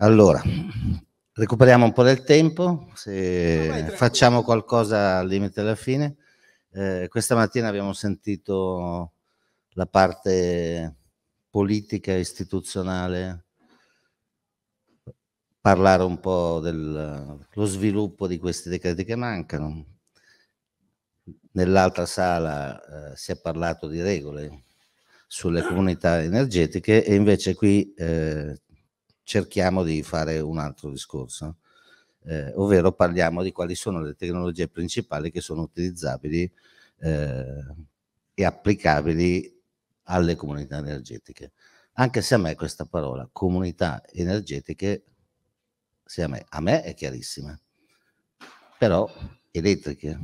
Allora, recuperiamo un po' del tempo, se facciamo qualcosa al limite alla fine. Eh, questa mattina abbiamo sentito la parte politica istituzionale parlare un po' dello sviluppo di questi decreti che mancano. Nell'altra sala eh, si è parlato di regole sulle comunità energetiche e invece qui eh, cerchiamo di fare un altro discorso, eh, ovvero parliamo di quali sono le tecnologie principali che sono utilizzabili eh, e applicabili alle comunità energetiche. Anche se a me questa parola comunità energetiche, se a me, a me è chiarissima, però elettriche,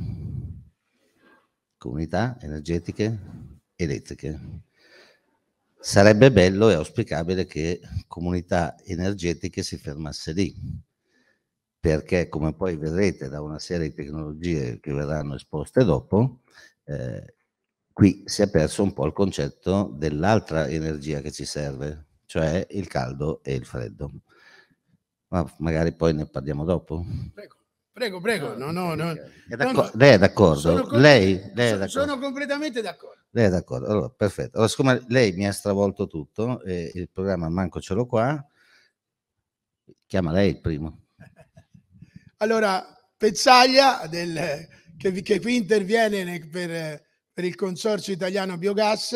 comunità energetiche elettriche sarebbe bello e auspicabile che comunità energetiche si fermasse lì, perché come poi vedrete da una serie di tecnologie che verranno esposte dopo, eh, qui si è perso un po' il concetto dell'altra energia che ci serve, cioè il caldo e il freddo. Ma magari poi ne parliamo dopo. Prego. Prego, prego, no, no, no. È no, no. Lei è d'accordo? lei, lei è d'accordo. sono completamente d'accordo. Lei è d'accordo? Allora, perfetto. Allora, siccome lei mi ha stravolto tutto, eh, il programma manco ce l'ho qua, chiama lei il primo. Allora, Pezzaglia, del, che, che, qui interviene nel, per, per, il Consorzio Italiano Biogas,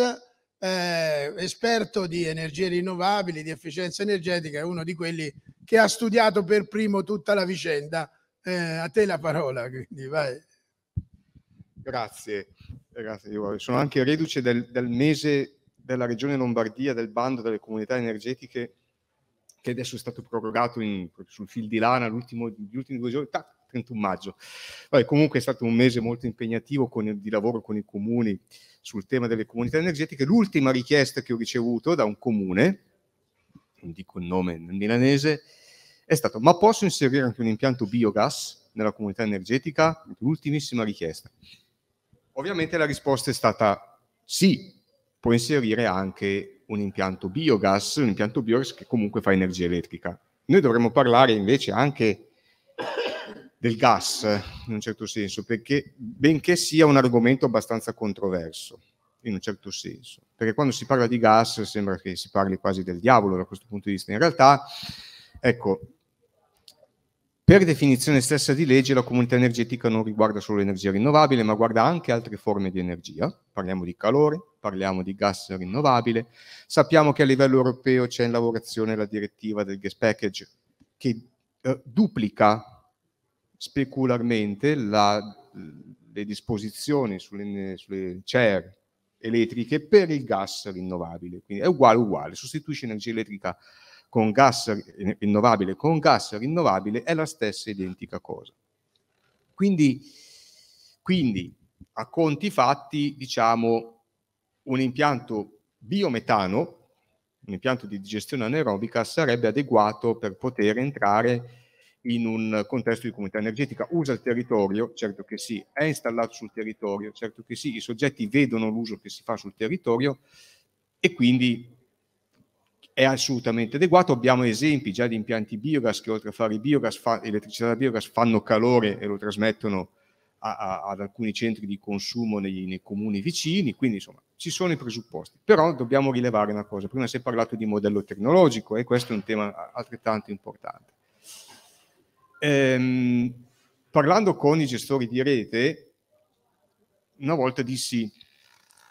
eh, esperto di energie rinnovabili, di efficienza energetica, è uno di quelli che ha studiato per primo tutta la vicenda. Eh, a te la parola, quindi vai. Grazie ragazzi, io sono anche reduce del, del mese della regione Lombardia del bando delle comunità energetiche che adesso è stato prorogato in, sul fil di lana gli ultimi due giorni, tac, 31 maggio. Vabbè, comunque è stato un mese molto impegnativo con, di lavoro con i comuni sul tema delle comunità energetiche. L'ultima richiesta che ho ricevuto da un comune, non dico il nome milanese, è stato ma posso inserire anche un impianto biogas nella comunità energetica? L'ultimissima richiesta. Ovviamente la risposta è stata sì, può inserire anche un impianto biogas, un impianto biogas che comunque fa energia elettrica. Noi dovremmo parlare invece anche del gas, in un certo senso, perché benché sia un argomento abbastanza controverso, in un certo senso, perché quando si parla di gas sembra che si parli quasi del diavolo da questo punto di vista. In realtà, ecco, per definizione stessa di legge, la comunità energetica non riguarda solo l'energia rinnovabile, ma guarda anche altre forme di energia. Parliamo di calore, parliamo di gas rinnovabile. Sappiamo che a livello europeo c'è in lavorazione la direttiva del gas package che eh, duplica specularmente la, le disposizioni sulle, sulle CER elettriche per il gas rinnovabile. Quindi è uguale, uguale, sostituisce energia elettrica con gas rinnovabile con gas rinnovabile è la stessa identica cosa. Quindi, quindi a conti fatti, diciamo, un impianto biometano, un impianto di digestione anaerobica, sarebbe adeguato per poter entrare in un contesto di comunità energetica. Usa il territorio, certo che sì, è installato sul territorio, certo che sì, i soggetti vedono l'uso che si fa sul territorio e quindi è assolutamente adeguato. Abbiamo esempi già di impianti biogas che oltre a fare biogas, fa, elettricità da biogas, fanno calore e lo trasmettono a, a, ad alcuni centri di consumo nei, nei comuni vicini, quindi insomma ci sono i presupposti. Però dobbiamo rilevare una cosa, prima si è parlato di modello tecnologico e questo è un tema altrettanto importante. Ehm, parlando con i gestori di rete, una volta dissi,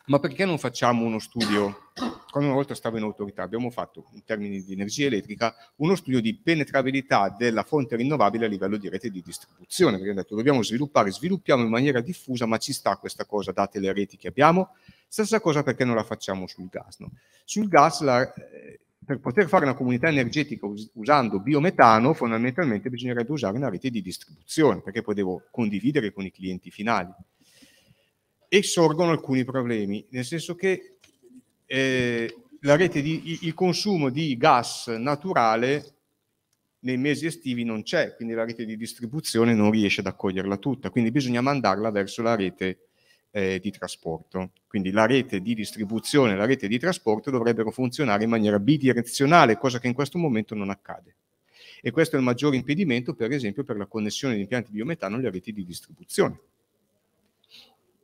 ma perché non facciamo uno studio quando una volta stavo in autorità, abbiamo fatto in termini di energia elettrica uno studio di penetrabilità della fonte rinnovabile a livello di rete di distribuzione, abbiamo detto dobbiamo sviluppare, sviluppiamo in maniera diffusa, ma ci sta questa cosa date le reti che abbiamo. Stessa cosa perché non la facciamo sul gas. No? Sul gas la, eh, per poter fare una comunità energetica us- usando biometano, fondamentalmente bisognerebbe usare una rete di distribuzione, perché poi devo condividere con i clienti finali. E sorgono alcuni problemi, nel senso che eh, di, il consumo di gas naturale nei mesi estivi non c'è, quindi la rete di distribuzione non riesce ad accoglierla tutta, quindi bisogna mandarla verso la rete eh, di trasporto. Quindi la rete di distribuzione e la rete di trasporto dovrebbero funzionare in maniera bidirezionale, cosa che in questo momento non accade. E questo è il maggiore impedimento, per esempio, per la connessione di impianti biometano alle reti di distribuzione.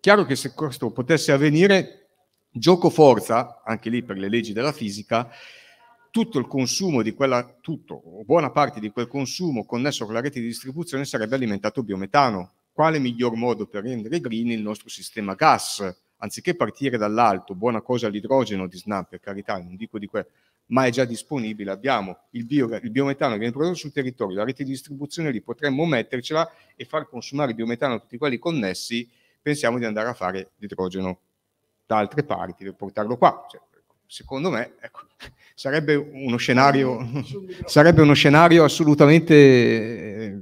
Chiaro che se questo potesse avvenire, Gioco forza, anche lì per le leggi della fisica, tutto il consumo di quella, tutto, buona parte di quel consumo connesso con la rete di distribuzione sarebbe alimentato biometano. Quale miglior modo per rendere green il nostro sistema gas? Anziché partire dall'alto, buona cosa l'idrogeno di SNAP, per carità, non dico di quello, ma è già disponibile, abbiamo il, bio, il biometano che viene prodotto sul territorio, la rete di distribuzione lì potremmo mettercela e far consumare il biometano a tutti quelli connessi, pensiamo di andare a fare l'idrogeno da altre parti per portarlo qua. Cioè, secondo me ecco, sarebbe, uno scenario, sarebbe, uno scenario, assolutamente eh,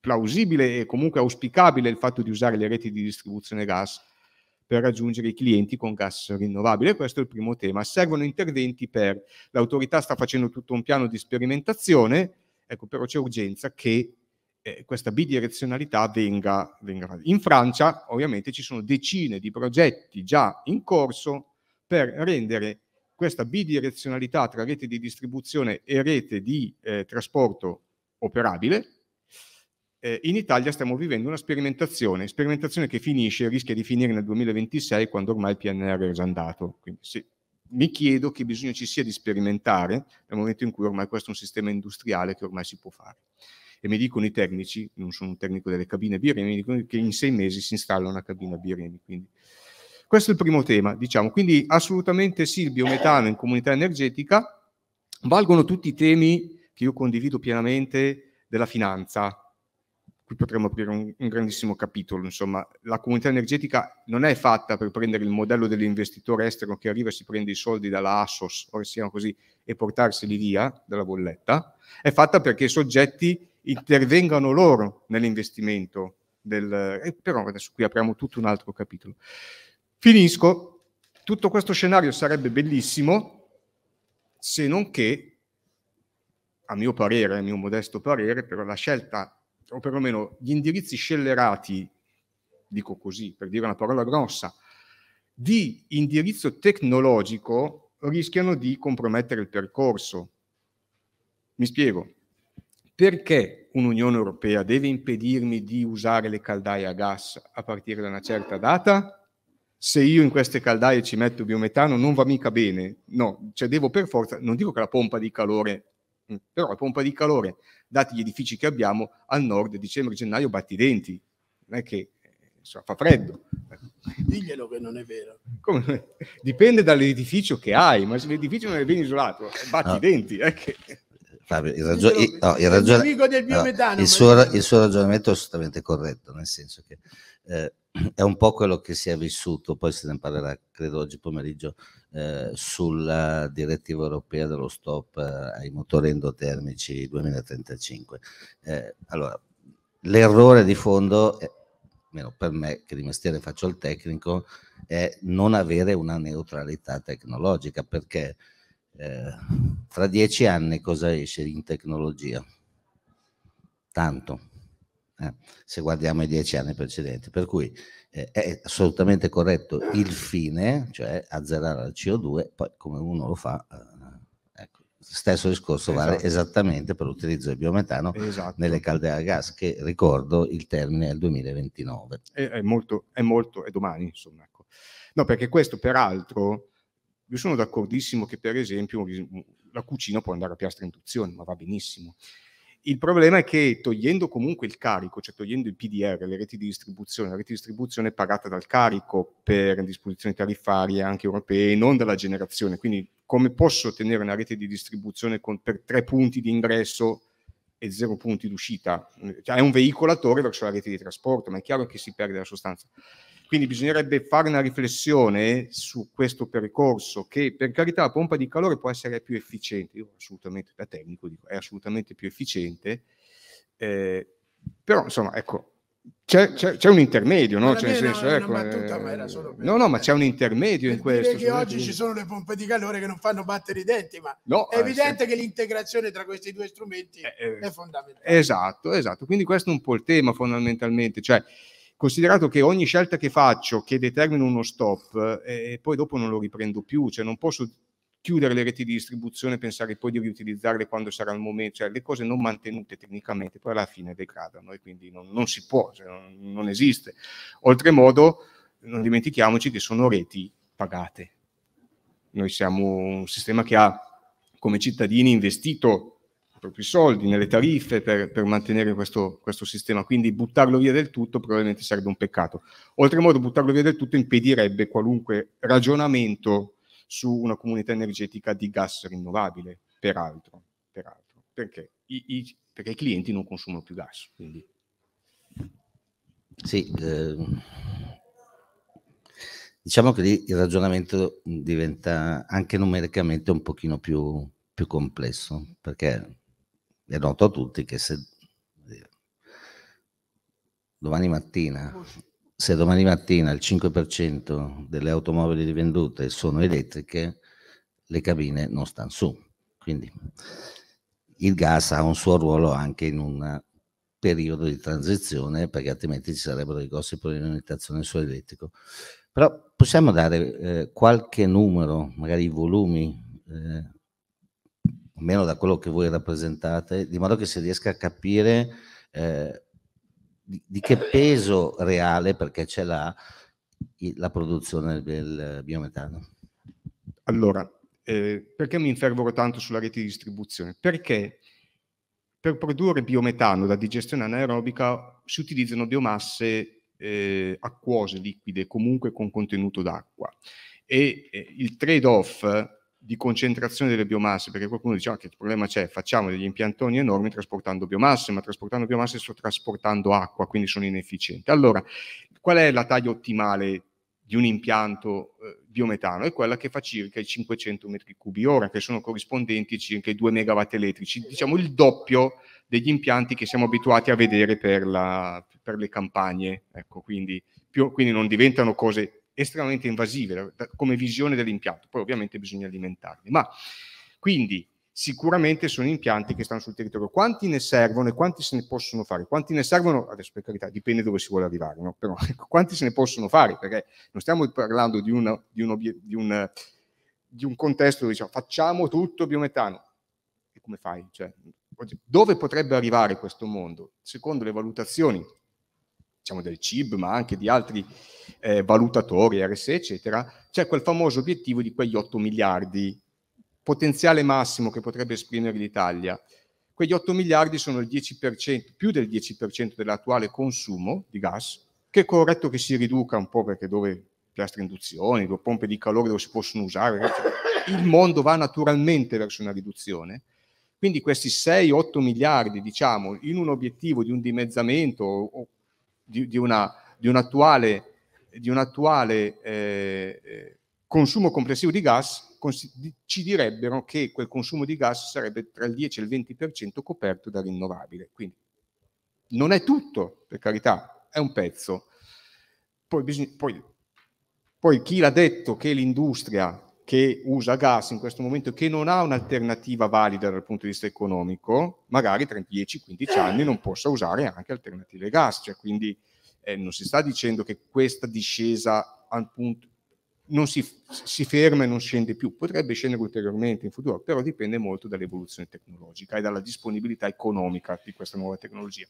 plausibile e comunque auspicabile il fatto di usare le reti di distribuzione gas per raggiungere i clienti con gas rinnovabile. Questo è il primo tema. Servono interventi per l'autorità sta facendo tutto un piano di sperimentazione, ecco, però c'è urgenza che eh, questa bidirezionalità venga, venga fatta. In Francia ovviamente ci sono decine di progetti già in corso per rendere questa bidirezionalità tra rete di distribuzione e rete di eh, trasporto operabile. Eh, in Italia stiamo vivendo una sperimentazione, sperimentazione che finisce, rischia di finire nel 2026 quando ormai il PNR è andato. Quindi sì, mi chiedo che bisogno ci sia di sperimentare nel momento in cui ormai questo è un sistema industriale che ormai si può fare e mi dicono i tecnici, non sono un tecnico delle cabine birremi, mi dicono che in sei mesi si installa una cabina birremi. Quindi. Questo è il primo tema, diciamo. Quindi assolutamente sì, il biometano in comunità energetica, valgono tutti i temi che io condivido pienamente della finanza. Qui potremmo aprire un, un, grandissimo capitolo, insomma, la comunità energetica non è fatta per prendere il modello dell'investitore estero che arriva e si prende i soldi dalla ASOS, o siano così, e portarseli via dalla bolletta, è fatta perché i soggetti intervengano loro nell'investimento. Del, eh, però adesso qui apriamo tutto un altro capitolo. Finisco. Tutto questo scenario sarebbe bellissimo, se non che, a mio parere, a mio modesto parere, però la scelta, o perlomeno gli indirizzi scellerati, dico così per dire una parola grossa, di indirizzo tecnologico rischiano di compromettere il percorso. Mi spiego. Perché un'Unione Europea deve impedirmi di usare le caldaie a gas a partire da una certa data? Se io in queste caldaie ci metto biometano non va mica bene, no, cioè devo per forza, non dico che la pompa di calore, mm, però la pompa di calore, dati gli edifici che abbiamo, al nord, dicembre, gennaio, batti i denti, non è che eh, insomma, fa freddo. Diglielo che non è vero. Come? Dipende dall'edificio che hai, ma se l'edificio non è ben isolato, batti ah. i denti. è che... Fabio, il, raggio- il, no, il, ragion- no, il, suo, il suo ragionamento è assolutamente corretto, nel senso che eh, è un po' quello che si è vissuto, poi se ne parlerà credo oggi pomeriggio, eh, sulla direttiva europea dello stop eh, ai motori endotermici 2035. Eh, allora, l'errore di fondo, è, eh, almeno per me che di mestiere faccio il tecnico, è non avere una neutralità tecnologica, perché eh, fra dieci anni cosa esce in tecnologia? Tanto, eh, se guardiamo i dieci anni precedenti. Per cui eh, è assolutamente corretto il fine, cioè azzerare il CO2, poi come uno lo fa... Eh, ecco. Stesso discorso esatto. vale esattamente per l'utilizzo del biometano esatto. nelle caldere a gas, che ricordo il termine è il 2029. È, è molto, è molto, è domani, insomma. Ecco. No, perché questo peraltro io sono d'accordissimo che per esempio la cucina può andare a piastra induzione, ma va benissimo. Il problema è che togliendo comunque il carico, cioè togliendo il PDR, le reti di distribuzione, la rete di distribuzione è pagata dal carico per disposizioni tariffarie anche europee, non dalla generazione. Quindi come posso ottenere una rete di distribuzione con, per tre punti di ingresso e zero punti d'uscita? Cioè, è un veicolatore verso la rete di trasporto, ma è chiaro che si perde la sostanza. Quindi bisognerebbe fare una riflessione su questo percorso che per carità la pompa di calore può essere più efficiente, io assolutamente da tecnico dico è assolutamente più efficiente, eh, però insomma ecco, c'è, c'è, c'è, un intermedio, no? Cioè, senso, ecco, battuta, eh, no, no, ma c'è un intermedio in questo. Che oggi ci sono le pompe di calore che non fanno battere i denti, ma no, è eh, evidente eh, che l'integrazione tra questi due strumenti eh, eh, è fondamentale. Esatto, esatto. Quindi questo è un po' il tema fondamentalmente, cioè considerato che ogni scelta che faccio che determina uno stop eh, poi dopo non lo riprendo più, cioè non posso chiudere le reti di distribuzione e pensare poi di riutilizzarle quando sarà il momento, cioè le cose non mantenute tecnicamente poi alla fine degradano e quindi non, non si può, cioè non, non esiste. Oltremodo non dimentichiamoci che sono reti pagate. Noi siamo un sistema che ha come cittadini investito troppi soldi nelle tariffe per, per mantenere questo, questo, sistema, quindi buttarlo via del tutto probabilmente sarebbe un peccato. Oltremodo buttarlo via del tutto impedirebbe qualunque ragionamento su una comunità energetica di gas rinnovabile, peraltro, peraltro perché, i, i, perché i clienti non consumano più gas. Quindi. Sì, eh, diciamo che lì il ragionamento diventa anche numericamente un pochino più, più complesso, perché è noto a tutti che se eh, domani mattina, se domani mattina il 5% delle automobili rivendute sono elettriche, le cabine non stanno su. Quindi il gas ha un suo ruolo anche in un periodo di transizione, perché altrimenti ci sarebbero dei grossi problemi di orientazione elettrico. Però possiamo dare eh, qualche numero, magari i volumi eh, meno da quello che voi rappresentate, di modo che si riesca a capire eh, di, di, che peso reale, perché ce l'ha, la produzione del biometano. Allora, eh, perché mi infervoro tanto sulla rete di distribuzione? Perché per produrre biometano da digestione anaerobica si utilizzano biomasse eh, acquose, liquide, comunque con contenuto d'acqua. E eh, il trade-off di concentrazione delle biomasse, perché qualcuno diceva ah, che il problema c'è, facciamo degli impiantoni enormi trasportando biomasse, ma trasportando biomasse sto trasportando acqua, quindi sono inefficienti. Allora, qual è la taglia ottimale di un impianto eh, biometano? È quella che fa circa i 500 metri cubi ora, che sono corrispondenti circa i 2 megawatt elettrici, diciamo il doppio degli impianti che siamo abituati a vedere per, la, per le campagne, ecco, quindi, più, quindi non diventano cose estremamente invasive come visione dell'impianto, poi ovviamente bisogna alimentarli. Ma quindi sicuramente sono impianti che stanno sul territorio. Quanti ne servono e quanti se ne possono fare? Quanti ne servono, adesso per carità, dipende dove si vuole arrivare, no? però ecco, quanti se ne possono fare? Perché non stiamo parlando di, una, di, un, di, un, di un, contesto dove diciamo facciamo tutto biometano. E come fai? Cioè, dove potrebbe arrivare questo mondo? Secondo le valutazioni diciamo del CIB, ma anche di altri eh, valutatori, RSE, eccetera, c'è quel famoso obiettivo di quegli 8 miliardi, potenziale massimo che potrebbe esprimere l'Italia. Quegli 8 miliardi sono il 10%, più del 10% dell'attuale consumo di gas, che è corretto che si riduca un po' perché dove piastre induzioni, due pompe di calore dove si possono usare, il mondo va naturalmente verso una riduzione. Quindi questi 6-8 miliardi, diciamo, in un obiettivo di un dimezzamento o di, di, una, di un attuale, di un attuale eh, eh consumo complessivo di gas cons- ci direbbero che quel consumo di gas sarebbe tra il 10 e il 20% coperto da rinnovabile. Quindi non è tutto, per carità, è un pezzo. Poi, bisog- poi, poi chi l'ha detto che l'industria che usa gas in questo momento che non ha un'alternativa valida dal punto di vista economico, magari tra 10-15 anni non possa usare anche alternative gas. Cioè, quindi eh, non si sta dicendo che questa discesa al punto non si, si, ferma e non scende più, potrebbe scendere ulteriormente in futuro, però dipende molto dall'evoluzione tecnologica e dalla disponibilità economica di questa nuova tecnologia.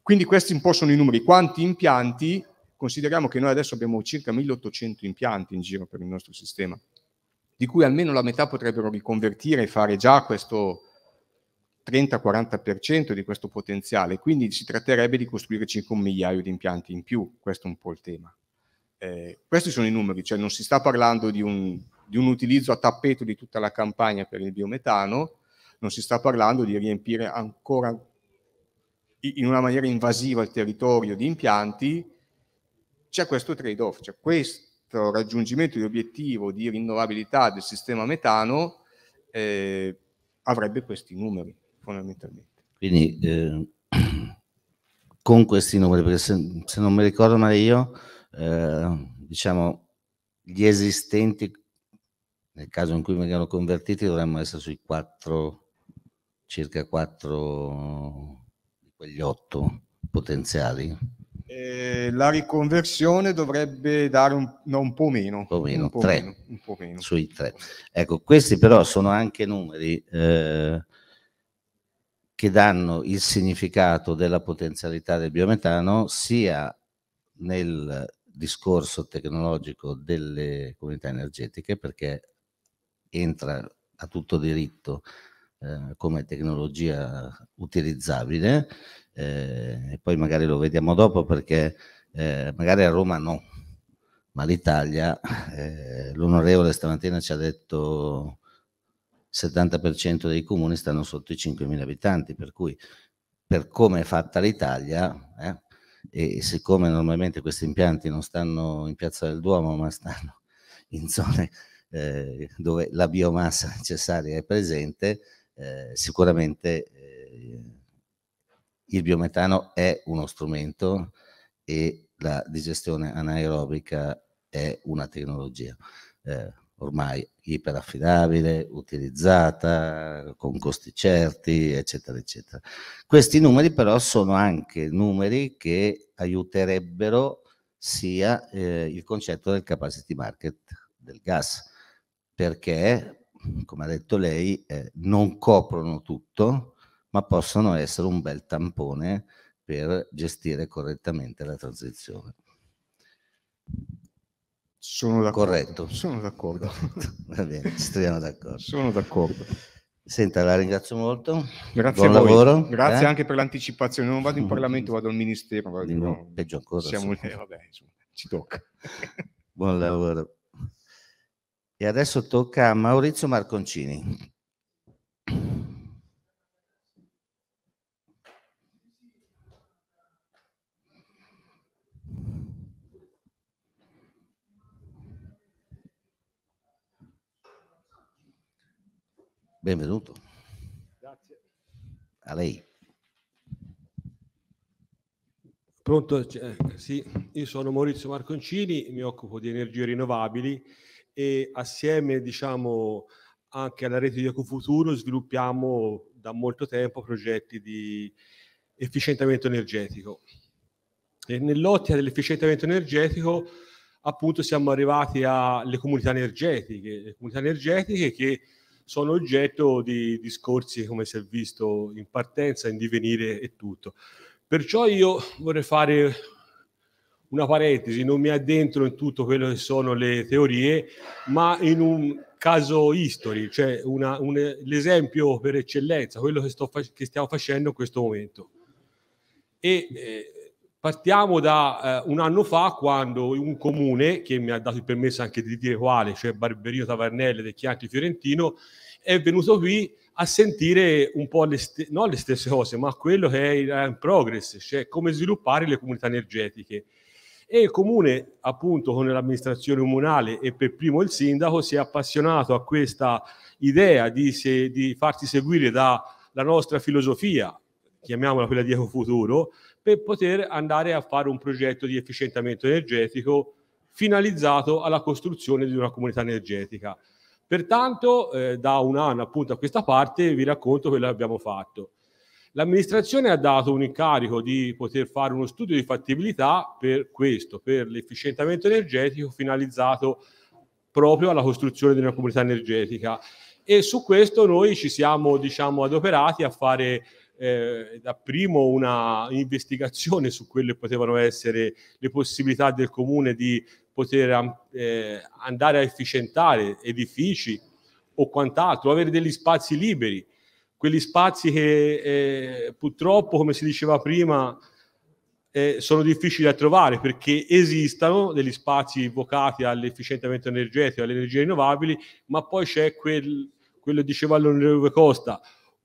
Quindi questi un po' sono i numeri. Quanti impianti? Consideriamo che noi adesso abbiamo circa 1800 impianti in giro per il nostro sistema di cui almeno la metà potrebbero riconvertire e fare già questo 30-40% di questo potenziale, quindi si tratterebbe di costruire circa un migliaio di impianti in più, questo è un po' il tema. Eh, questi sono i numeri, cioè non si sta parlando di un, di un utilizzo a tappeto di tutta la campagna per il biometano, non si sta parlando di riempire ancora in una maniera invasiva il territorio di impianti, c'è questo trade-off, cioè questo questo raggiungimento di obiettivo di rinnovabilità del sistema metano eh, avrebbe questi numeri fondamentalmente. Quindi eh, con questi numeri, perché se, se, non mi ricordo male io, eh, diciamo gli esistenti, nel caso in cui vengano convertiti, dovremmo essere sui 4, circa 4 di quegli 8 potenziali. Eh, la riconversione dovrebbe dare un, no, un po' meno, un po meno, un po tre, meno, un po meno. sui tre. Ecco, questi però sono anche numeri eh, che danno il significato della potenzialità del biometano sia nel discorso tecnologico delle comunità energetiche perché entra a tutto diritto eh, come tecnologia utilizzabile eh, e poi magari lo vediamo dopo perché eh, magari a Roma no, ma l'Italia, eh, l'onorevole stamattina ci ha detto il 70% dei comuni stanno sotto i 5.000 abitanti, per cui per come è fatta l'Italia, eh, e siccome normalmente questi impianti non stanno in Piazza del Duomo, ma stanno in zone eh, dove la biomassa necessaria è presente, eh, sicuramente eh, il biometano è uno strumento e la digestione anaerobica è una tecnologia eh, ormai iperaffidabile, utilizzata con costi certi, eccetera, eccetera. Questi numeri però sono anche numeri che aiuterebbero sia eh, il concetto del capacity market del gas, perché, come ha detto lei, eh, non coprono tutto, ma possono essere un bel tampone per gestire correttamente la transizione. Sono d'accordo. Corretto. Sono d'accordo. Va bene, stiamo d'accordo. Sono d'accordo. Senta, la ringrazio molto. Grazie Buon a voi. Lavoro. Grazie eh? anche per l'anticipazione. Non vado in mm. Parlamento, vado al Ministero. Vado, no, Peggio ancora. Siamo, lì, eh, vabbè, insomma, ci tocca. Buon lavoro. E adesso tocca a Maurizio Marconcini. Benvenuto. Grazie. A lei. Pronto? Eh, sì, io sono Maurizio Marconcini, mi occupo di energie rinnovabili e assieme diciamo anche alla rete di Ecofuturo sviluppiamo da molto tempo progetti di efficientamento energetico. E nell'ottica dell'efficientamento energetico appunto siamo arrivati alle comunità energetiche, le comunità energetiche che sono oggetto di discorsi come si è visto in partenza, in divenire e tutto. Perciò io vorrei fare una parentesi, non mi addentro in tutto quello che sono le teorie, ma in un caso history, cioè una, un, l'esempio per eccellenza, quello che, sto, che stiamo facendo in questo momento. E eh, Partiamo da eh, un anno fa quando un comune, che mi ha dato il permesso anche di dire quale, cioè Barberino Tavernelle del Chianti Fiorentino, è venuto qui a sentire un po' le, st- non le stesse cose, ma quello che è in progress, cioè come sviluppare le comunità energetiche. E il comune, appunto, con l'amministrazione comunale e per primo il sindaco, si è appassionato a questa idea di, se- di farsi seguire dalla nostra filosofia, chiamiamola quella di Futuro, per poter andare a fare un progetto di efficientamento energetico finalizzato alla costruzione di una comunità energetica. Pertanto, eh, da un anno appunto a questa parte, vi racconto quello che abbiamo fatto. L'amministrazione ha dato un incarico di poter fare uno studio di fattibilità per questo, per l'efficientamento energetico finalizzato proprio alla costruzione di una comunità energetica. E su questo noi ci siamo diciamo, adoperati a fare eh, da primo una investigazione su quelle potevano essere le possibilità del comune di poter eh, andare a efficientare edifici o quant'altro, avere degli spazi liberi, quegli spazi che eh, purtroppo, come si diceva prima, eh, sono difficili da trovare perché esistono degli spazi vocati all'efficientamento energetico, alle energie rinnovabili, ma poi c'è quel, quello che diceva l'onorevole Costa,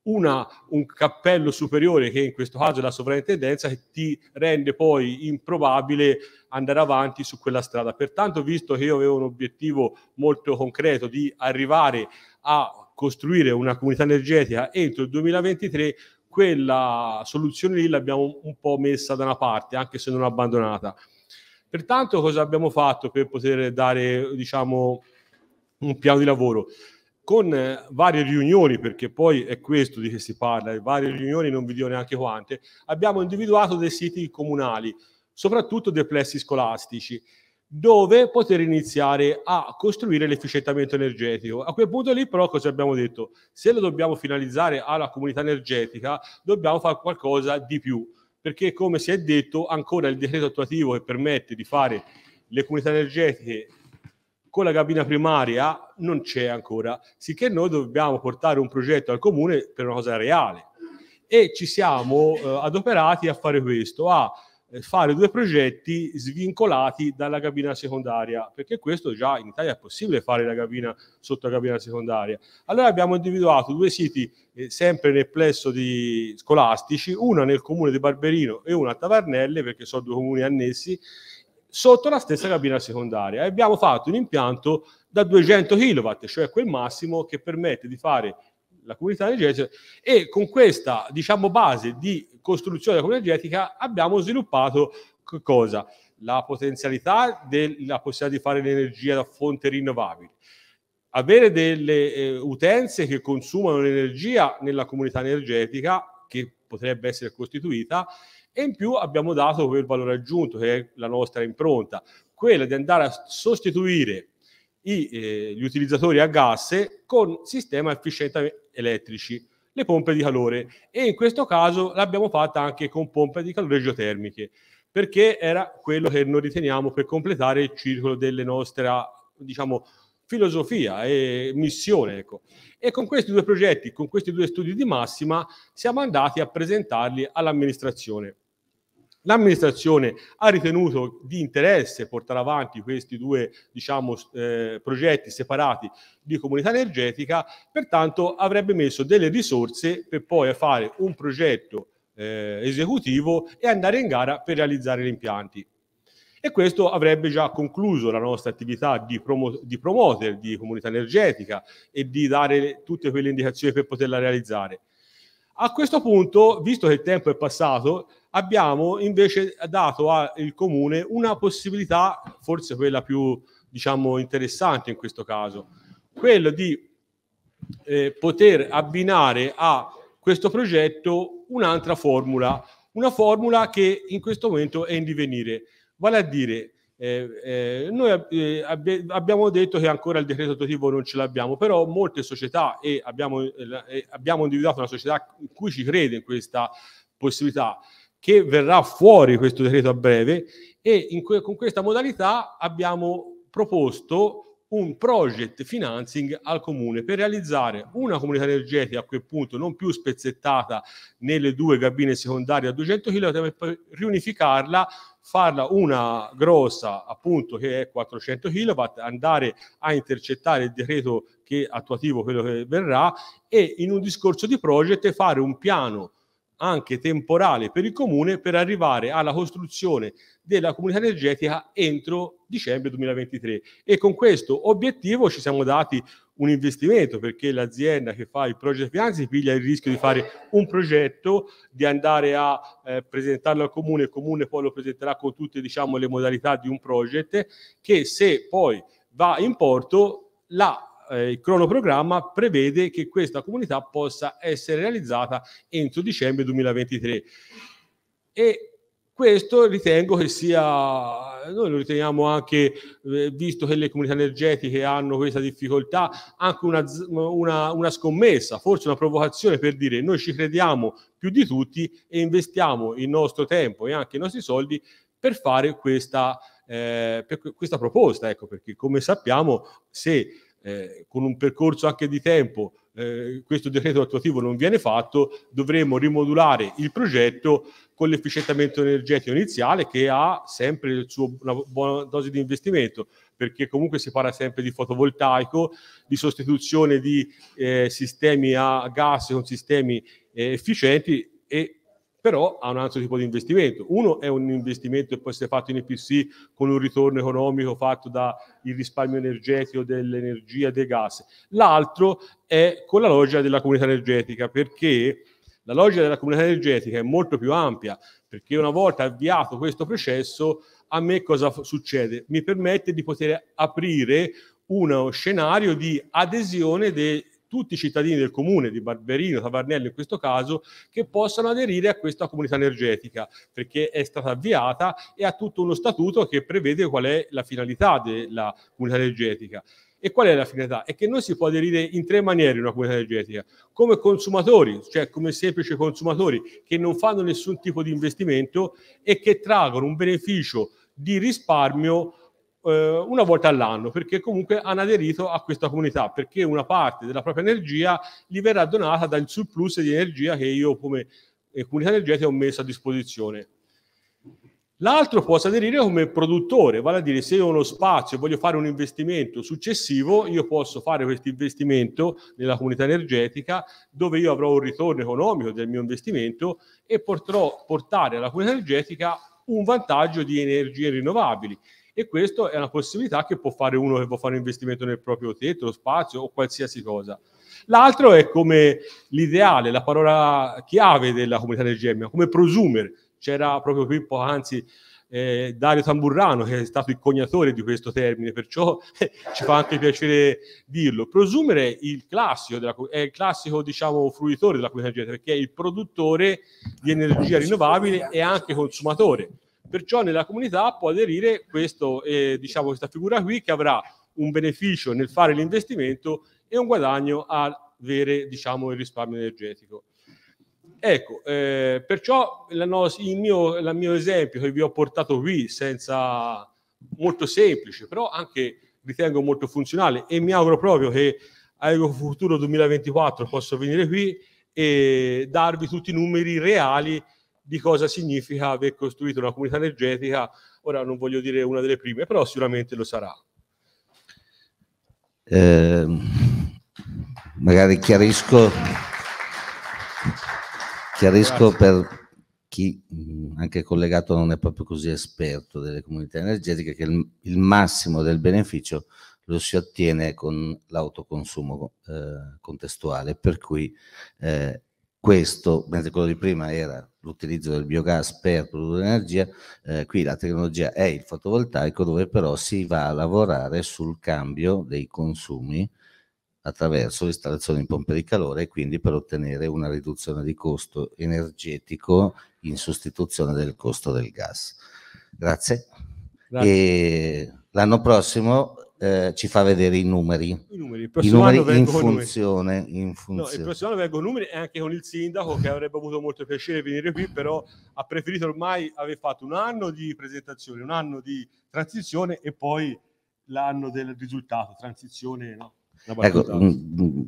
una, un cappello superiore, che in questo caso è la sovrintendenza, che ti rende poi improbabile andare avanti su quella strada. Pertanto, visto che io avevo un obiettivo molto concreto di arrivare a costruire una comunità energetica entro il 2023, quella soluzione lì l'abbiamo un po' messa da una parte, anche se non abbandonata. Pertanto, cosa abbiamo fatto per poter dare, diciamo, un piano di lavoro? con eh, varie riunioni, perché poi è questo di che si parla, varie riunioni, non vi dico neanche quante, abbiamo individuato dei siti comunali, soprattutto dei plessi scolastici, dove poter iniziare a costruire l'efficientamento energetico. A quel punto lì però cosa abbiamo detto? Se lo dobbiamo finalizzare alla comunità energetica, dobbiamo fare qualcosa di più, perché come si è detto, ancora il decreto attuativo che permette di fare le comunità energetiche con la cabina primaria non c'è ancora, sicché noi dobbiamo portare un progetto al comune per una cosa reale e ci siamo eh, adoperati a fare questo, a eh, fare due progetti svincolati dalla cabina secondaria, perché questo già in Italia è possibile fare la cabina sotto la cabina secondaria. Allora abbiamo individuato due siti eh, sempre nel plesso di scolastici, una nel comune di Barberino e una a Tavarnelle, perché sono due comuni annessi, sotto la stessa cabina secondaria e abbiamo fatto un impianto da 200 kW, cioè quel massimo che permette di fare la comunità energetica e con questa diciamo base di costruzione della comunità energetica abbiamo sviluppato cosa? La potenzialità della possibilità di fare l'energia da fonte rinnovabile, avere delle eh, utenze che consumano l'energia nella comunità energetica che potrebbe essere costituita e in più abbiamo dato quel valore aggiunto che è la nostra impronta, quella di andare a sostituire i, eh, gli utilizzatori a gas con sistema efficienti elettrici, le pompe di calore e in questo caso l'abbiamo fatta anche con pompe di calore geotermiche perché era quello che noi riteniamo per completare il circolo della nostra diciamo, filosofia e missione. Ecco. E con questi due progetti, con questi due studi di massima, siamo andati a presentarli all'amministrazione. L'amministrazione ha ritenuto di interesse portare avanti questi due diciamo, eh, progetti separati di comunità energetica, pertanto avrebbe messo delle risorse per poi fare un progetto eh, esecutivo e andare in gara per realizzare gli impianti. E questo avrebbe già concluso la nostra attività di, promo- di promoter di comunità energetica e di dare tutte quelle indicazioni per poterla realizzare. A questo punto, visto che il tempo è passato, abbiamo invece dato al comune una possibilità, forse quella più diciamo, interessante in questo caso, quello di eh, poter abbinare a questo progetto un'altra formula, una formula che in questo momento è in divenire, vale a dire eh, eh, noi eh, abbi- abbiamo detto che ancora il decreto attuativo non ce l'abbiamo, però molte società e abbiamo, eh, eh, abbiamo individuato una società in cui ci crede in questa possibilità che verrà fuori questo decreto a breve e in que- con questa modalità abbiamo proposto un project financing al comune per realizzare una comunità energetica a quel punto non più spezzettata nelle due cabine secondarie a 200 kW per riunificarla farla una grossa appunto che è 400 kW andare a intercettare il decreto che attuativo quello che verrà e in un discorso di project fare un piano anche temporale per il comune per arrivare alla costruzione della comunità energetica entro dicembre 2023 e con questo obiettivo ci siamo dati un investimento perché l'azienda che fa il project finance piglia il rischio di fare un progetto, di andare a eh, presentarlo al comune, il comune poi lo presenterà con tutte diciamo, le modalità di un progetto che se poi va in porto la eh, il cronoprogramma prevede che questa comunità possa essere realizzata entro dicembre 2023. E questo ritengo che sia, noi lo riteniamo anche, eh, visto che le comunità energetiche hanno questa difficoltà, anche una, una, una, scommessa, forse una provocazione per dire noi ci crediamo più di tutti e investiamo il nostro tempo e anche i nostri soldi per fare questa, eh, per questa proposta. Ecco perché come sappiamo se eh, con un percorso anche di tempo eh, questo decreto attuativo non viene fatto, dovremo rimodulare il progetto con l'efficientamento energetico iniziale che ha sempre il suo, una buona dose di investimento, perché comunque si parla sempre di fotovoltaico, di sostituzione di eh, sistemi a gas con sistemi eh, efficienti e però ha un altro tipo di investimento. Uno è un investimento che può essere fatto in EPC con un ritorno economico fatto dal risparmio energetico dell'energia, dei gas. L'altro è con la logica della comunità energetica, perché la logica della comunità energetica è molto più ampia, perché una volta avviato questo processo, a me cosa succede? Mi permette di poter aprire uno scenario di adesione dei tutti i cittadini del comune di Barberino, Tavarnello in questo caso, che possano aderire a questa comunità energetica, perché è stata avviata e ha tutto uno statuto che prevede qual è la finalità della comunità energetica. E qual è la finalità? È che noi si può aderire in tre maniere a una comunità energetica, come consumatori, cioè come semplici consumatori che non fanno nessun tipo di investimento e che traggono un beneficio di risparmio eh, una volta all'anno, perché comunque hanno aderito a questa comunità, perché una parte della propria energia gli verrà donata dal surplus di energia che io come eh, comunità energetica ho messo a disposizione. L'altro possa aderire come produttore, vale a dire se io ho uno spazio e voglio fare un investimento successivo, io posso fare questo investimento nella comunità energetica dove io avrò un ritorno economico del mio investimento e potrò portare alla comunità energetica un vantaggio di energie rinnovabili e questa è una possibilità che può fare uno che vuole fare un investimento nel proprio tetto, lo spazio o qualsiasi cosa. L'altro è come l'ideale, la parola chiave della comunità del GM, come prosumer. C'era proprio qui poc'anzi eh, Dario Tamburrano che è stato il cognatore di questo termine, perciò eh, ci fa anche piacere dirlo. Prosumer è il classico, della, è il classico diciamo, fruitore della comunità del GM, perché è il produttore di energia rinnovabile e anche consumatore Perciò nella comunità può aderire questo, eh, diciamo, questa figura qui che avrà un beneficio nel fare l'investimento e un guadagno ad avere diciamo, il risparmio energetico. Ecco, eh, perciò la no, il, mio, il mio esempio che vi ho portato qui, senza, molto semplice, però anche ritengo molto funzionale e mi auguro proprio che a Ecofuturo 2024 possa venire qui e darvi tutti i numeri reali di cosa significa aver costruito una comunità energetica, ora non voglio dire una delle prime, però sicuramente lo sarà. Eh, magari chiarisco, chiarisco per chi anche collegato non è proprio così esperto delle comunità energetiche che il, il massimo del beneficio lo si ottiene con l'autoconsumo eh, contestuale, per cui eh, questo, mentre quello di prima era l'utilizzo del biogas per produrre energia, eh, qui la tecnologia è il fotovoltaico dove però si va a lavorare sul cambio dei consumi attraverso l'installazione in pompe di calore e quindi per ottenere una riduzione di costo energetico in sostituzione del costo del gas. Grazie. Grazie. l'anno prossimo eh, ci fa vedere i numeri. I numeri, I numeri in, funzione, numeri. in funzione. No, il prossimo anno vengo numeri e anche con il sindaco che avrebbe avuto molto piacere venire qui, però ha preferito ormai aver fatto un anno di presentazione, un anno di transizione e poi l'anno del risultato, transizione no? Ecco, mm, mm,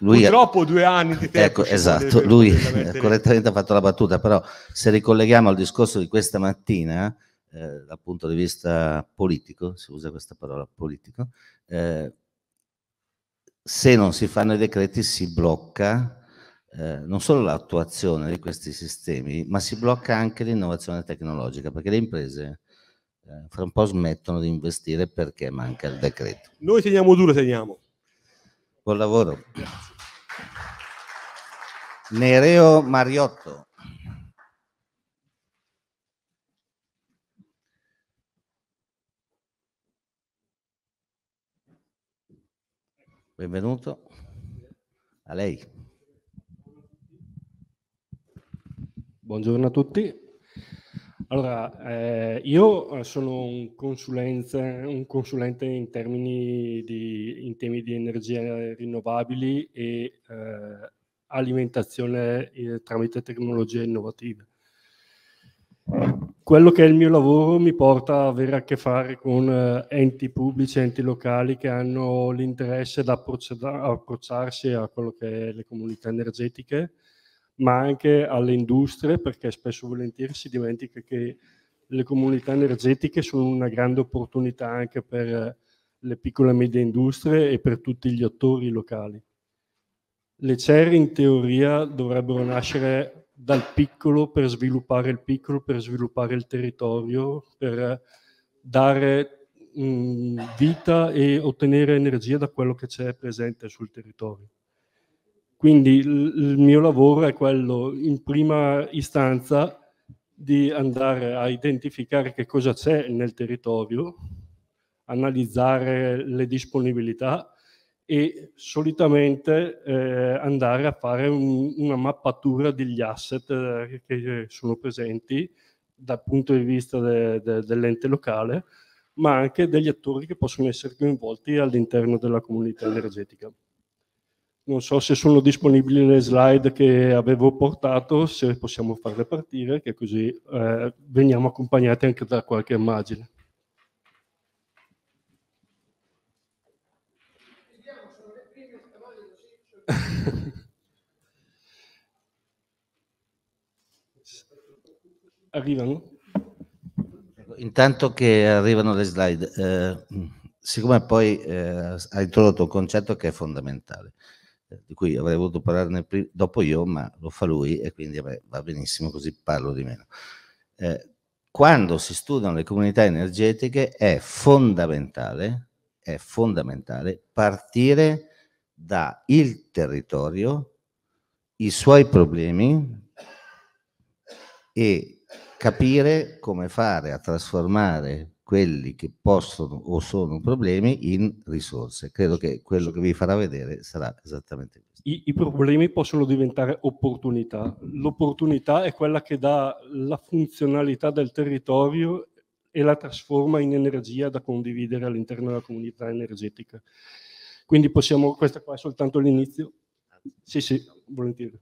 lui Purtroppo due anni di tempo. Ecco, esatto, lui correttamente ha fatto la battuta, però se ricolleghiamo al discorso di questa mattina, eh, dal punto di vista politico, si usa questa parola politico, eh, se non si fanno i decreti si blocca eh, non solo l'attuazione di questi sistemi, ma si blocca anche l'innovazione tecnologica, perché le imprese eh, fra un po' smettono di investire perché manca il decreto. Noi teniamo duro, teniamo. Buon lavoro. Grazie. Nereo Mariotto. Benvenuto. A lei. Buongiorno a tutti. Allora, eh, io sono un, un consulente in, di, in, temi di energie rinnovabili e eh, alimentazione eh, tramite tecnologie innovative quello che è il mio lavoro mi porta ad avere a che fare con eh, enti pubblici, enti locali che hanno l'interesse ad approcciarsi a quello che è le comunità energetiche, ma anche alle industrie, perché spesso e volentieri si dimentica che le comunità energetiche sono una grande opportunità anche per eh, le piccole e medie industrie e per tutti gli attori locali. Le CER in teoria dovrebbero nascere dal piccolo per sviluppare il piccolo, per sviluppare il territorio, per eh, dare mh, mm, vita e ottenere energia da quello che c'è presente sul territorio. Quindi il mio lavoro è quello in prima istanza di andare a identificare che cosa c'è nel territorio, analizzare le disponibilità, e solitamente eh, andare a fare un, una mappatura degli asset eh, che sono presenti dal punto di vista de, de, dell'ente locale, ma anche degli attori che possono essere coinvolti all'interno della comunità energetica. Non so se sono disponibili le slide che avevo portato, se possiamo farle partire, che così eh, veniamo accompagnati anche da qualche immagine. Arrivano? Intanto che arrivano le slide, eh, siccome poi eh, ha introdotto un concetto che è fondamentale, eh, di cui avrei voluto parlarne dopo io, ma lo fa lui e quindi vabbè, va benissimo così parlo di meno. Eh, quando si studiano le comunità energetiche è fondamentale, è fondamentale partire dal territorio, i suoi problemi e capire come fare a trasformare quelli che possono o sono problemi in risorse. Credo che quello che vi farà vedere sarà esattamente questo. I, I, problemi possono diventare opportunità. L'opportunità è quella che dà la funzionalità del territorio e la trasforma in energia da condividere all'interno della comunità energetica. Quindi possiamo, questo qua è soltanto l'inizio. Sì, sì, volentieri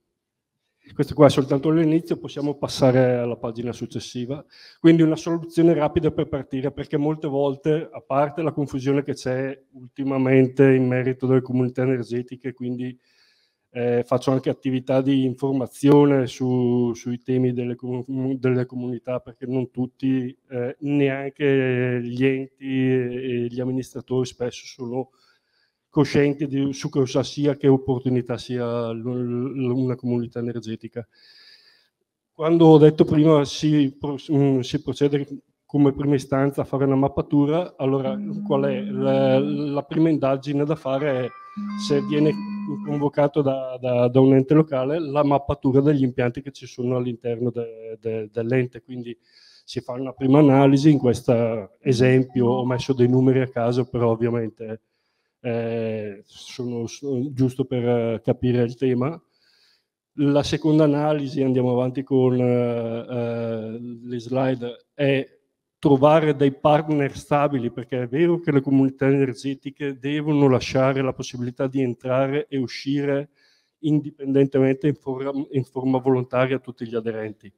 questo qua è soltanto l'inizio, possiamo passare alla pagina successiva. Quindi una soluzione rapida per partire, perché molte volte, a parte la confusione che c'è ultimamente in merito delle comunità energetiche, quindi eh, faccio anche attività di informazione su, sui temi delle, delle, comunità, perché non tutti, eh, neanche gli enti e gli amministratori spesso sono cosciente di, su cosa sia, che opportunità sia una comunità energetica. Quando ho detto prima si, mm, si procede come prima istanza a fare una mappatura, allora qual è la, la prima indagine da fare è se viene convocato da, da, da, un ente locale la mappatura degli impianti che ci sono all'interno de, de, dell'ente. Quindi si fa una prima analisi, in questo esempio ho messo dei numeri a caso, però ovviamente eh, sono, sono, eh, giusto per eh, capire il tema. La seconda analisi, andiamo avanti con eh, eh, le slide, è trovare dei partner stabili, perché è vero che le comunità energetiche devono lasciare la possibilità di entrare e uscire indipendentemente in forma, in forma volontaria a tutti gli aderenti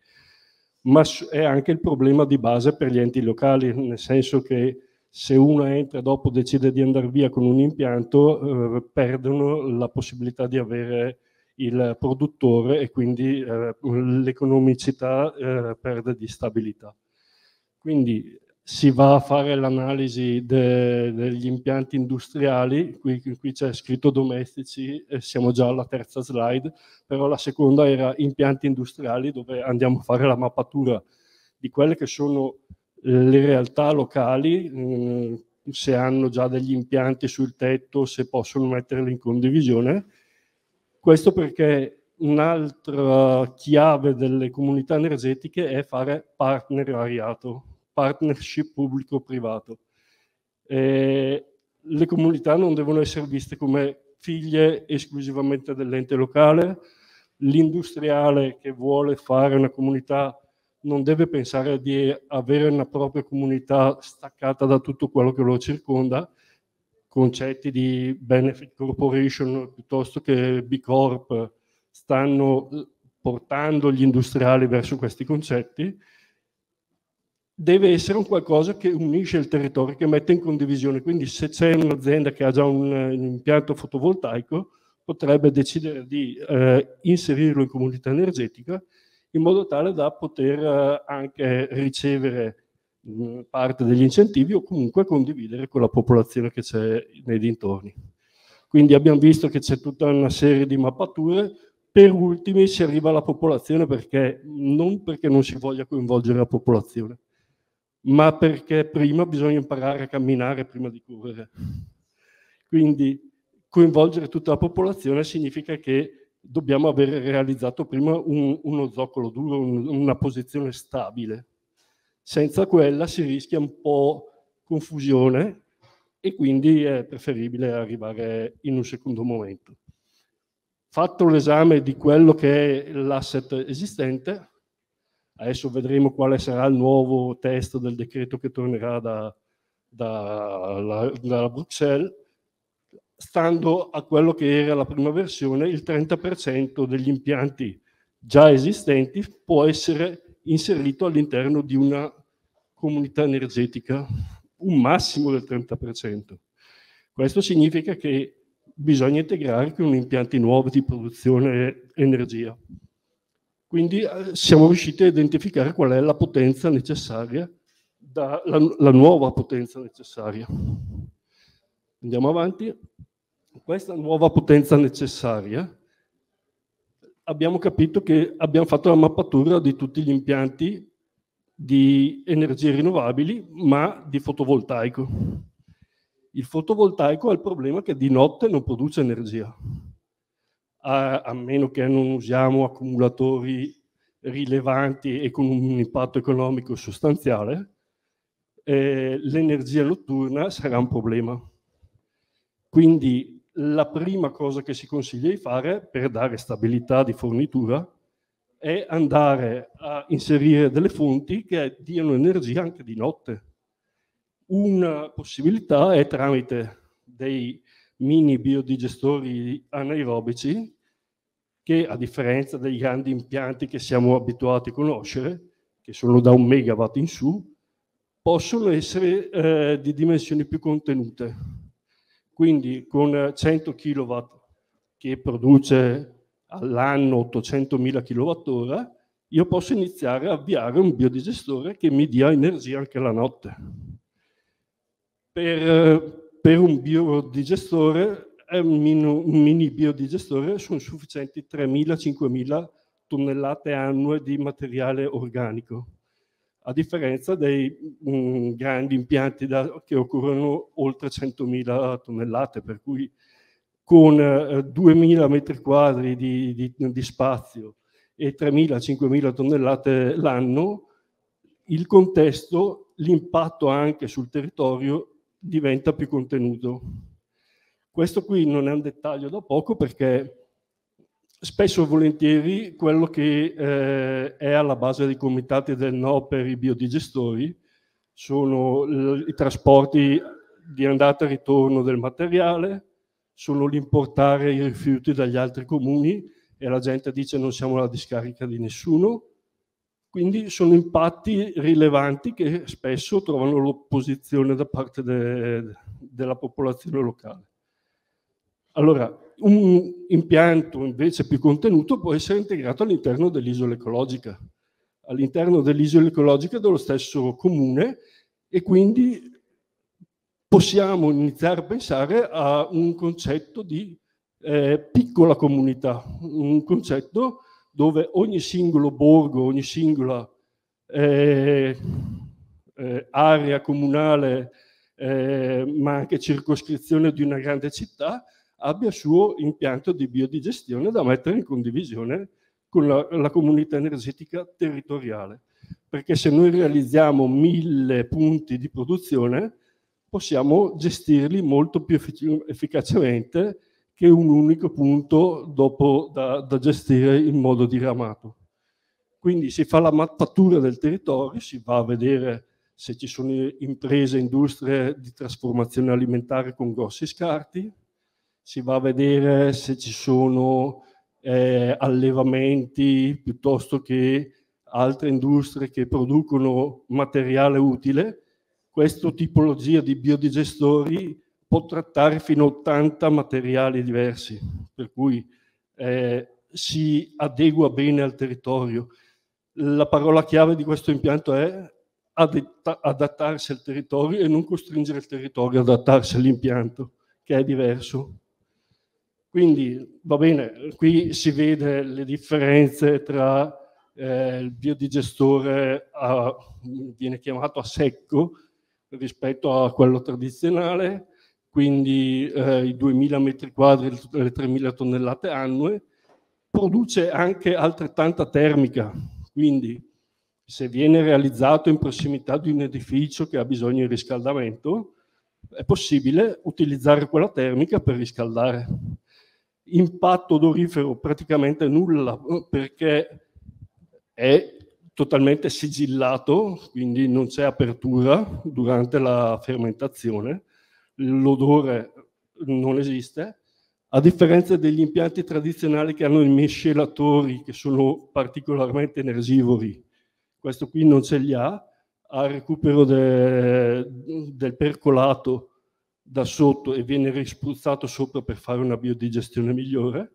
ma è anche il problema di base per gli enti locali, nel senso che se uno entra e dopo decide di andare via con un impianto, eh, perdono la possibilità di avere il produttore e quindi eh, l'economicità eh, perde di stabilità. Quindi si va a fare l'analisi de, degli impianti industriali, qui, qui c'è scritto domestici, eh, siamo già alla terza slide, però la seconda era impianti industriali dove andiamo a fare la mappatura di quelle che sono le realtà locali, eh, se hanno già degli impianti sul tetto, se possono metterli in condivisione. Questo perché un'altra chiave delle comunità energetiche è fare partnerariato, partnership pubblico-privato. le comunità non devono essere viste come figlie esclusivamente dell'ente locale, l'industriale che vuole fare una comunità non deve pensare di avere una propria comunità staccata da tutto quello che lo circonda, concetti di benefit corporation piuttosto che B Corp stanno eh, portando gli industriali verso questi concetti, deve essere un qualcosa che unisce il territorio, che mette in condivisione. Quindi se c'è un'azienda che ha già un, un impianto fotovoltaico, potrebbe decidere di eh, inserirlo in comunità energetica in modo tale da poter eh, anche ricevere mm, parte degli incentivi o comunque condividere con la popolazione che c'è nei dintorni. Quindi abbiamo visto che c'è tutta una serie di mappature, per ultimi si arriva alla popolazione perché non perché non si voglia coinvolgere la popolazione, ma perché prima bisogna imparare a camminare prima di correre. Quindi coinvolgere tutta la popolazione significa che dobbiamo aver realizzato prima un, uno zoccolo duro, un, una posizione stabile. Senza quella si rischia un po' confusione e quindi è preferibile arrivare in un secondo momento. Fatto l'esame di quello che è l'asset esistente, adesso vedremo quale sarà il nuovo testo del decreto che tornerà da, da, da, da Bruxelles, stando a quello che era la prima versione, il 30% degli impianti già esistenti può essere inserito all'interno di una comunità energetica, un massimo del 30%. Questo significa che bisogna integrare con impianti nuovi di produzione energia. Quindi eh, siamo riusciti a identificare qual è la potenza necessaria, da, la, la nuova potenza necessaria. Andiamo avanti questa nuova potenza necessaria, abbiamo capito che abbiamo fatto la mappatura di tutti gli impianti di energie rinnovabili, ma di fotovoltaico. Il fotovoltaico ha il problema che di notte non produce energia, a, a meno che non usiamo accumulatori rilevanti e con un impatto economico sostanziale, eh, l'energia notturna sarà un problema. Quindi la prima cosa che si consiglia di fare per dare stabilità di fornitura è andare a inserire delle fonti che diano energia anche di notte. Una possibilità è tramite dei mini biodigestori anaerobici che a differenza dei grandi impianti che siamo abituati a conoscere, che sono da un megawatt in su, possono essere eh, di dimensioni più contenute quindi con 100 kW che produce all'anno 800.000 kWh, io posso iniziare a avviare un biodigestore che mi dia energia anche la notte. Per, per un biodigestore, eh, un mini biodigestore, sono sufficienti 3.000-5.000 tonnellate annue di materiale organico a differenza dei mh, mm, grandi impianti da, che occorrono oltre 100.000 tonnellate, per cui con eh, 2.000 metri quadri di, di, di spazio e 3.000-5.000 tonnellate l'anno, il contesto, l'impatto anche sul territorio diventa più contenuto. Questo qui non è un dettaglio da poco perché spesso e volentieri quello che eh, è alla base dei comitati del no per i biodigestori sono i trasporti di andata e ritorno del materiale, sono l'importare i rifiuti dagli altri comuni e la gente dice non siamo la discarica di nessuno. Quindi sono impatti rilevanti che spesso trovano l'opposizione da parte de- della popolazione locale. Allora, un impianto invece più contenuto può essere integrato all'interno dell'isola ecologica, all'interno dell'isola ecologica dello stesso comune e quindi possiamo iniziare a pensare a un concetto di eh, piccola comunità, un concetto dove ogni singolo borgo, ogni singola eh, eh, area comunale, eh, ma anche circoscrizione di una grande città, abbia il suo impianto di biodigestione da mettere in condivisione con la, la comunità energetica territoriale. Perché se noi realizziamo mille punti di produzione, possiamo gestirli molto più effic- efficacemente che un unico punto dopo da, da, gestire in modo diramato. Quindi si fa la mappatura del territorio, si va a vedere se ci sono imprese, industrie di trasformazione alimentare con grossi scarti, si va a vedere se ci sono eh, allevamenti piuttosto che altre industrie che producono materiale utile, questa tipologia di biodigestori può trattare fino a 80 materiali diversi, per cui eh, si adegua bene al territorio. La parola chiave di questo impianto è adattarsi al territorio e non costringere il territorio ad adattarsi all'impianto, che è diverso. Quindi va bene, qui si vede le differenze tra eh, il biodigestore a, viene chiamato a secco rispetto a quello tradizionale, quindi eh, i 2000 metri quadri le 3000 tonnellate annue, produce anche altrettanta termica, quindi se viene realizzato in prossimità di un edificio che ha bisogno di riscaldamento, è possibile utilizzare quella termica per riscaldare impatto odorifero praticamente nulla eh, perché è totalmente sigillato, quindi non c'è apertura durante la fermentazione, l'odore non esiste, a differenza degli impianti tradizionali che hanno i miscelatori che sono particolarmente energivori. Questo qui non ce li ha, ha recupero de, del percolato, da sotto e viene rispruzzato sopra per fare una biodigestione migliore,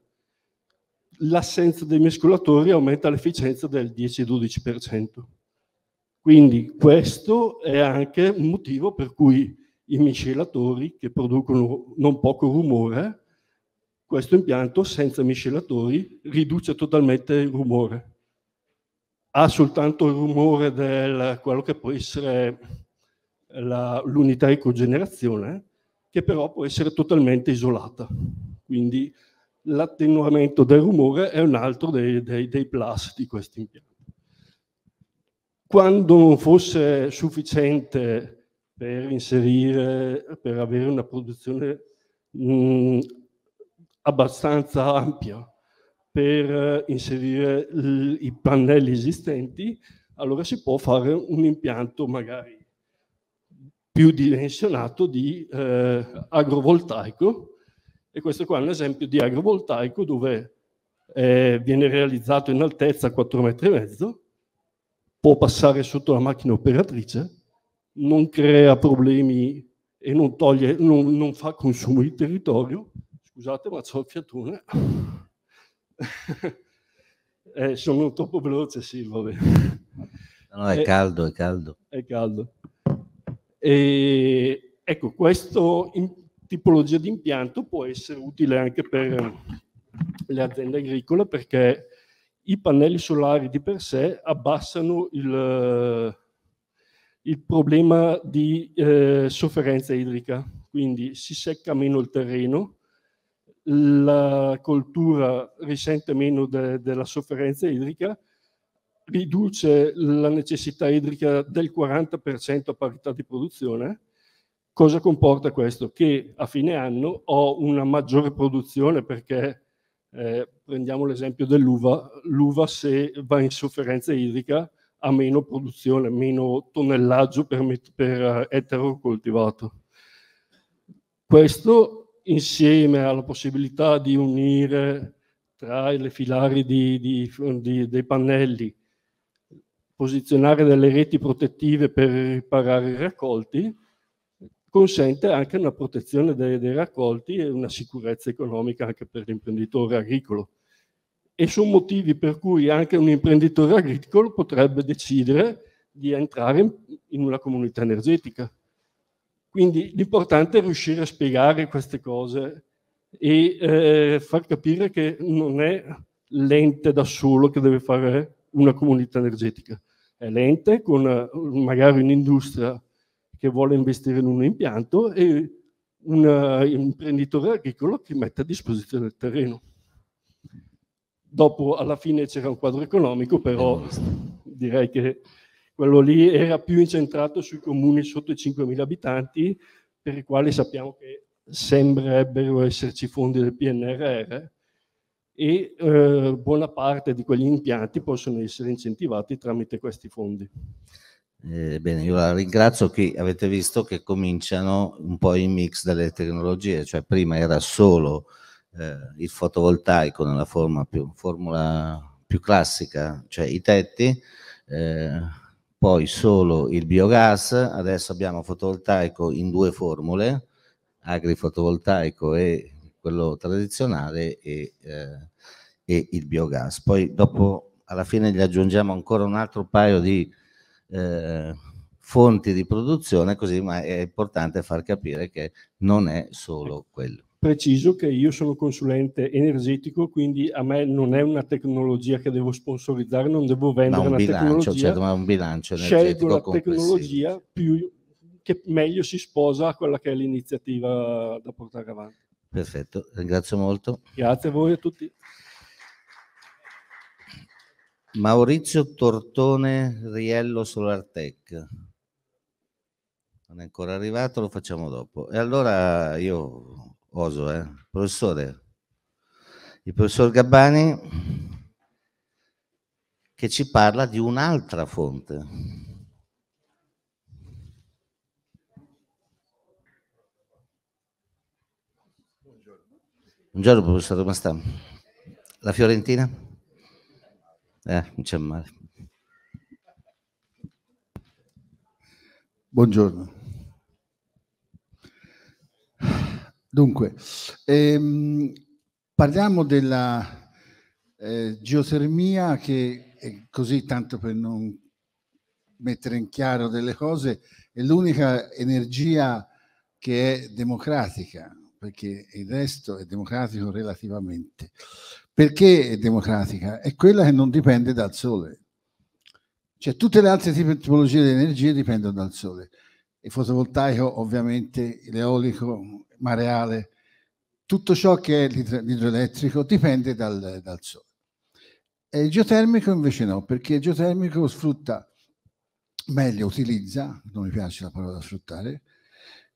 l'assenza dei mescolatori aumenta l'efficienza del 10-12%. Quindi questo è anche un motivo per cui i miscelatori che producono non poco rumore, questo impianto senza miscelatori riduce totalmente il rumore. Ha soltanto il rumore di quello che può essere l'unità ecogenerazione, che però può essere totalmente isolata. Quindi l'attenuamento del rumore è un altro dei, dei, dei plus di questo impianto. Quando non fosse sufficiente per inserire, per avere una produzione mh, mm, abbastanza ampia, per inserire i pannelli esistenti, allora si può fare un impianto magari più dimensionato di eh, agrovoltaico e questo qua è un esempio di agrovoltaico dove eh, viene realizzato in altezza 4 metri e mezzo, può passare sotto la macchina operatrice, non crea problemi e non, toglie, non, non fa consumo di territorio. Scusate, ma ho il fiatone. eh, sono troppo veloce, sì, va bene. No, è eh, caldo, è caldo. È caldo. E, ecco, questa tipologia di impianto può essere utile anche per le aziende agricole perché i pannelli solari di per sé abbassano il, il problema di eh, sofferenza idrica, quindi si secca meno il terreno, la coltura risente meno de, della sofferenza idrica riduce la necessità idrica del 40% a parità di produzione, cosa comporta questo? Che a fine anno ho una maggiore produzione perché eh, prendiamo l'esempio dell'uva, l'uva se va in sofferenza idrica ha meno produzione, meno tonnellaggio per, met- per eh, ettaro coltivato. Questo insieme alla possibilità di unire tra le filari di, di, di, dei pannelli posizionare delle reti protettive per riparare i raccolti, consente anche una protezione dei, dei raccolti e una sicurezza economica anche per l'imprenditore agricolo. E sono motivi per cui anche un imprenditore agricolo potrebbe decidere di entrare in, una comunità energetica. Quindi l'importante è riuscire a spiegare queste cose e eh, far capire che non è l'ente da solo che deve fare una comunità energetica, lente, con eh, magari un'industria che vuole investire in un impianto e un eh, imprenditore agricolo che mette a disposizione il terreno. Dopo, alla fine, c'era un quadro economico, però direi che quello lì era più incentrato sui comuni sotto i 5.000 abitanti, per i quali sappiamo che sembrerebbero esserci fondi del PNRR, e eh, buona parte di quegli impianti possono essere incentivati tramite questi fondi. Eh, bene, io la ringrazio che avete visto che cominciano un po' i mix delle tecnologie, cioè prima era solo eh, il fotovoltaico nella forma più, formula più classica, cioè i tetti, eh, poi solo il biogas, adesso abbiamo fotovoltaico in due formule, agrifotovoltaico e quello tradizionale e, eh, e, il biogas. Poi dopo alla fine gli aggiungiamo ancora un altro paio di eh, fonti di produzione, così ma è importante far capire che non è solo quello. Preciso che io sono consulente energetico, quindi a me non è una tecnologia che devo sponsorizzare, non devo vendere certo, ma un bilancio, tecnologia. Cioè, un bilancio energetico Scelgo la tecnologia più, che meglio si sposa a quella che è l'iniziativa da portare avanti. Perfetto, ringrazio molto. Grazie a voi a tutti. Maurizio Tortone Riello Solartec. Non è ancora arrivato, lo facciamo dopo. E allora io oso, eh? professore, il professor Gabbani che ci parla di un'altra fonte. Buongiorno professore, come sta? La Fiorentina? Eh, non c'è male. Buongiorno. Dunque, ehm, parliamo della eh, geotermia che è così tanto per non mettere in chiaro delle cose, è l'unica energia che è democratica, perché il resto è democratico relativamente. Perché è democratica? È quella che non dipende dal sole. Cioè tutte le altre tipologie di energie dipendono dal sole. Il fotovoltaico ovviamente, l'eolico, mareale, tutto ciò che è l'idroelettrico dipende dal, dal sole. E il geotermico invece no, perché il geotermico sfrutta meglio utilizza, non mi piace la parola sfruttare,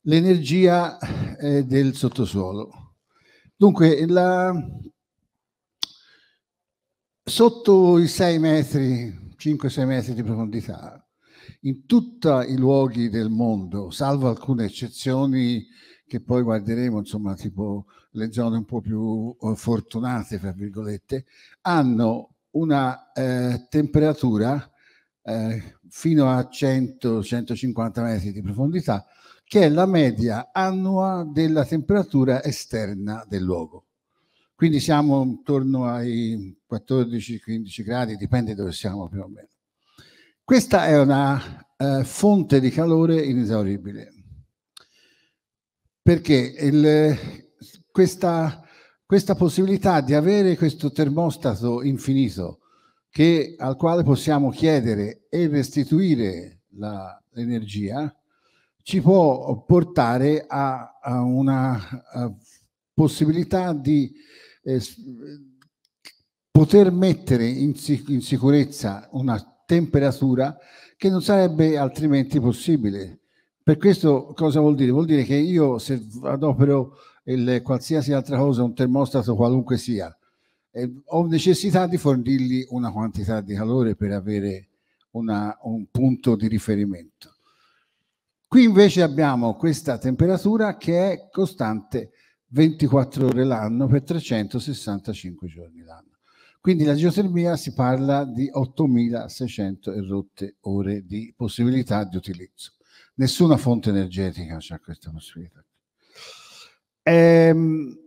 l'energia eh, del sottosuolo. Dunque, la... sotto i 6 metri, 5-6 metri di profondità, in tutti i luoghi del mondo, salvo alcune eccezioni che poi guarderemo, insomma, tipo le zone un po' più eh, fortunate, fra virgolette, hanno una eh, temperatura eh, fino a 100-150 metri di profondità, che è la media annua della temperatura esterna del luogo. Quindi siamo intorno ai 14-15 gradi, dipende dove siamo più o meno. Questa è una eh, fonte di calore inesauribile, perché il, questa, questa possibilità di avere questo termostato infinito, che, al quale possiamo chiedere e restituire l'energia ci può portare a, a una a possibilità di eh, poter mettere in, in, sicurezza una temperatura che non sarebbe altrimenti possibile. Per questo cosa vuol dire? Vuol dire che io se adopero il, qualsiasi altra cosa, un termostato qualunque sia, eh, ho necessità di fornirgli una quantità di calore per avere una, un punto di riferimento. Qui invece abbiamo questa temperatura che è costante 24 ore l'anno per 365 giorni l'anno. Quindi la geotermia si parla di 8.600 e rotte ore di possibilità di utilizzo. Nessuna fonte energetica ha questa possibilità. Ehm,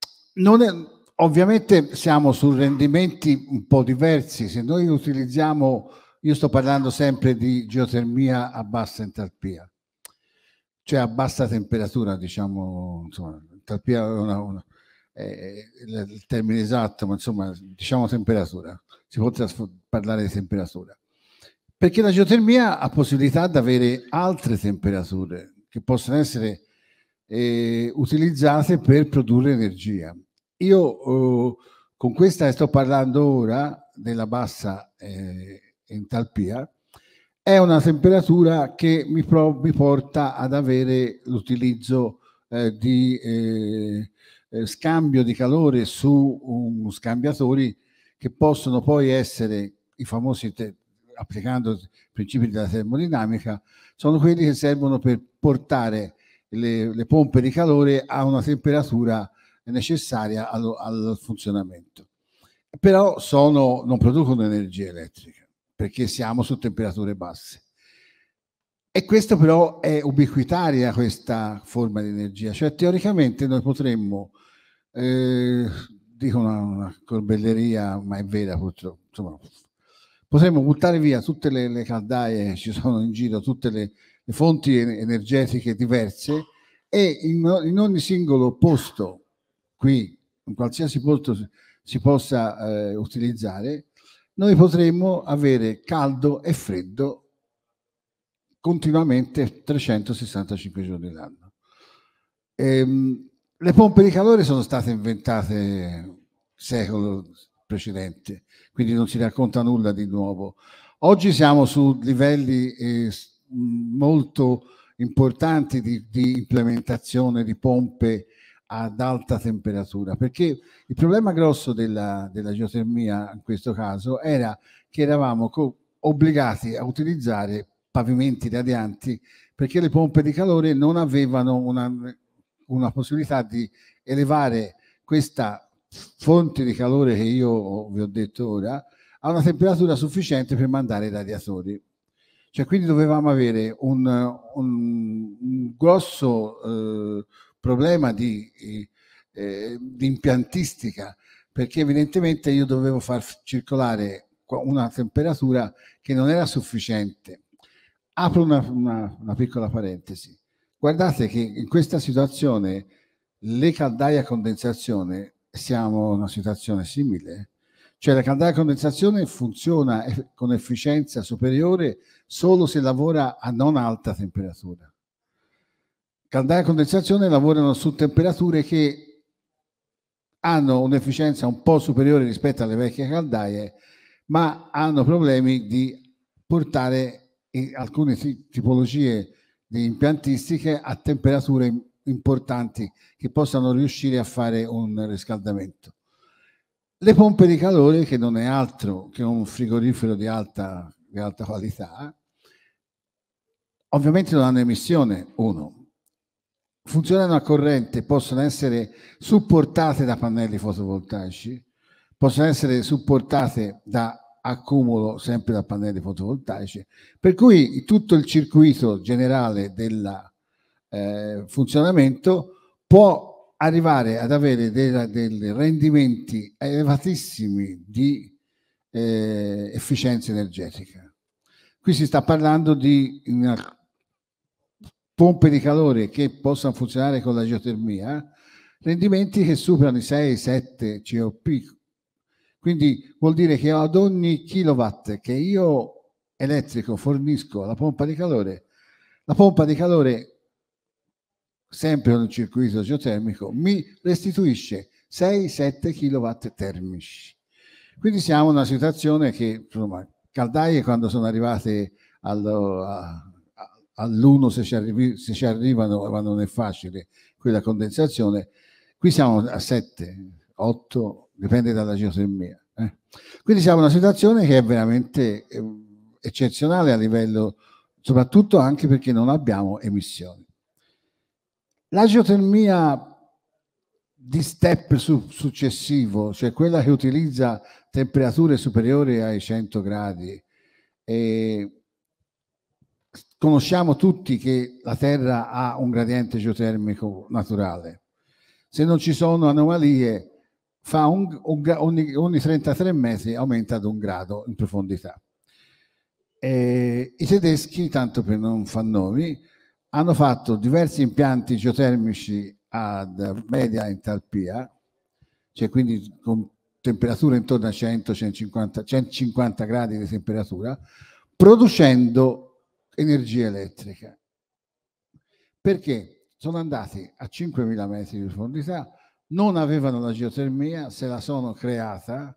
è, ovviamente siamo su rendimenti un po' diversi. Se noi utilizziamo io sto parlando sempre di geotermia a bassa entalpia, cioè a bassa temperatura, diciamo, insomma, entalpia è, una, una, è il termine esatto, ma insomma, diciamo temperatura, si può parlare di temperatura. Perché la geotermia ha possibilità di avere altre temperature che possono essere eh, utilizzate per produrre energia. Io eh, con questa sto parlando ora della bassa eh, entalpia, è una temperatura che mi, mi porta ad avere l'utilizzo eh, di eh, eh, scambio di calore su un scambiatori che possono poi essere i famosi, applicando principi della termodinamica, sono quelli che servono per portare le, le pompe di calore a una temperatura necessaria al, al funzionamento. Però sono, non producono energia elettrica perché siamo su temperature basse. E questa però è ubiquitaria questa forma di energia, cioè teoricamente noi potremmo, eh, dico una, una, corbelleria, ma è vera purtroppo, insomma, potremmo buttare via tutte le, le, caldaie che ci sono in giro, tutte le, le fonti energetiche diverse e in, in, ogni singolo posto qui, in qualsiasi posto si possa eh, utilizzare, noi potremmo avere caldo e freddo continuamente 365 giorni l'anno. Ehm, le pompe di calore sono state inventate nel secolo precedente, quindi non si racconta nulla di nuovo. Oggi siamo su livelli eh, molto importanti di, di implementazione di pompe ad alta temperatura, perché il problema grosso della, della geotermia in questo caso era che eravamo co- obbligati a utilizzare pavimenti radianti perché le pompe di calore non avevano una, una possibilità di elevare questa fonte di calore che io vi ho detto ora a una temperatura sufficiente per mandare i radiatori. Cioè, quindi dovevamo avere un, un, un grosso eh, problema di, eh, di impiantistica, perché evidentemente io dovevo far circolare una temperatura che non era sufficiente. Apro una, una, una piccola parentesi. Guardate che in questa situazione le caldaie a condensazione, siamo in una situazione simile, cioè la caldaia a condensazione funziona con efficienza superiore solo se lavora a non alta temperatura. Caldaia e condensazione lavorano su temperature che hanno un'efficienza un po' superiore rispetto alle vecchie caldaie, ma hanno problemi di portare eh, alcune tipologie di impiantistiche a temperature importanti che possano riuscire a fare un riscaldamento. Le pompe di calore, che non è altro che un frigorifero di alta, di alta qualità, ovviamente non hanno emissione, uno, funzionano a corrente possono essere supportate da pannelli fotovoltaici, possono essere supportate da accumulo sempre da pannelli fotovoltaici, per cui tutto il circuito generale del eh, funzionamento può arrivare ad avere dei, dei rendimenti elevatissimi di eh, efficienza energetica. Qui si sta parlando di una pompe di calore che possano funzionare con la geotermia, rendimenti che superano i 6-7 COP. Quindi vuol dire che ad ogni kilowatt che io elettrico fornisco alla pompa di calore, la pompa di calore, sempre con il circuito geotermico, mi restituisce 6-7 kilowatt termici. Quindi siamo in una situazione che, insomma, caldaie quando sono arrivate allo, a, all'uno se, se, ci arrivano, ma non è facile quella condensazione. Qui siamo a 7, 8, dipende dalla geotermia. Eh. Quindi siamo in una situazione che è veramente eh, eccezionale a livello, soprattutto anche perché non abbiamo emissioni. La geotermia di step su, successivo, cioè quella che utilizza temperature superiori ai 100 gradi, e Conosciamo tutti che la Terra ha un gradiente geotermico naturale. Se non ci sono anomalie, un, un, ogni, ogni, 33 metri aumenta ad un grado in profondità. E I tedeschi, tanto per non far nomi, hanno fatto diversi impianti geotermici ad media entalpia, cioè quindi con temperature intorno a 100-150 gradi di temperatura, producendo energia elettrica. Perché sono andati a 5.000 metri di profondità, non avevano la geotermia, se la sono creata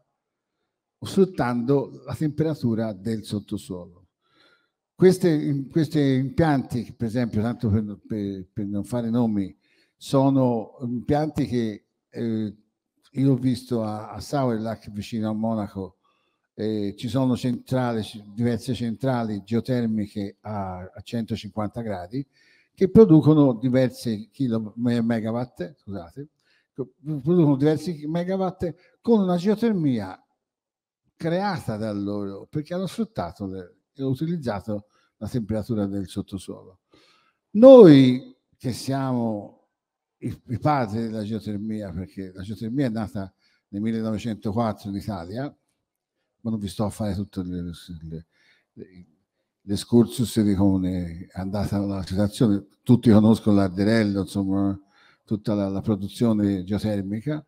sfruttando la temperatura del sottosuolo. Questi, questi impianti, per esempio, tanto per, per, per, non fare nomi, sono impianti che eh, io ho visto a, a Sauerlach vicino a Monaco, eh, ci sono centrali, diverse centrali geotermiche a, a 150 gradi che producono diversi kilo, megawatt, scusate, producono diversi megawatt con una geotermia creata da loro perché hanno sfruttato e utilizzato la temperatura del sottosuolo. Noi che siamo i, i padri della geotermia, perché la geotermia è nata nel 1904 in Italia, ma non vi sto a fare tutte le, le, le l'escursus di come è andata la situazione. Tutti conoscono l'Arderello, insomma, tutta la, la, produzione geotermica.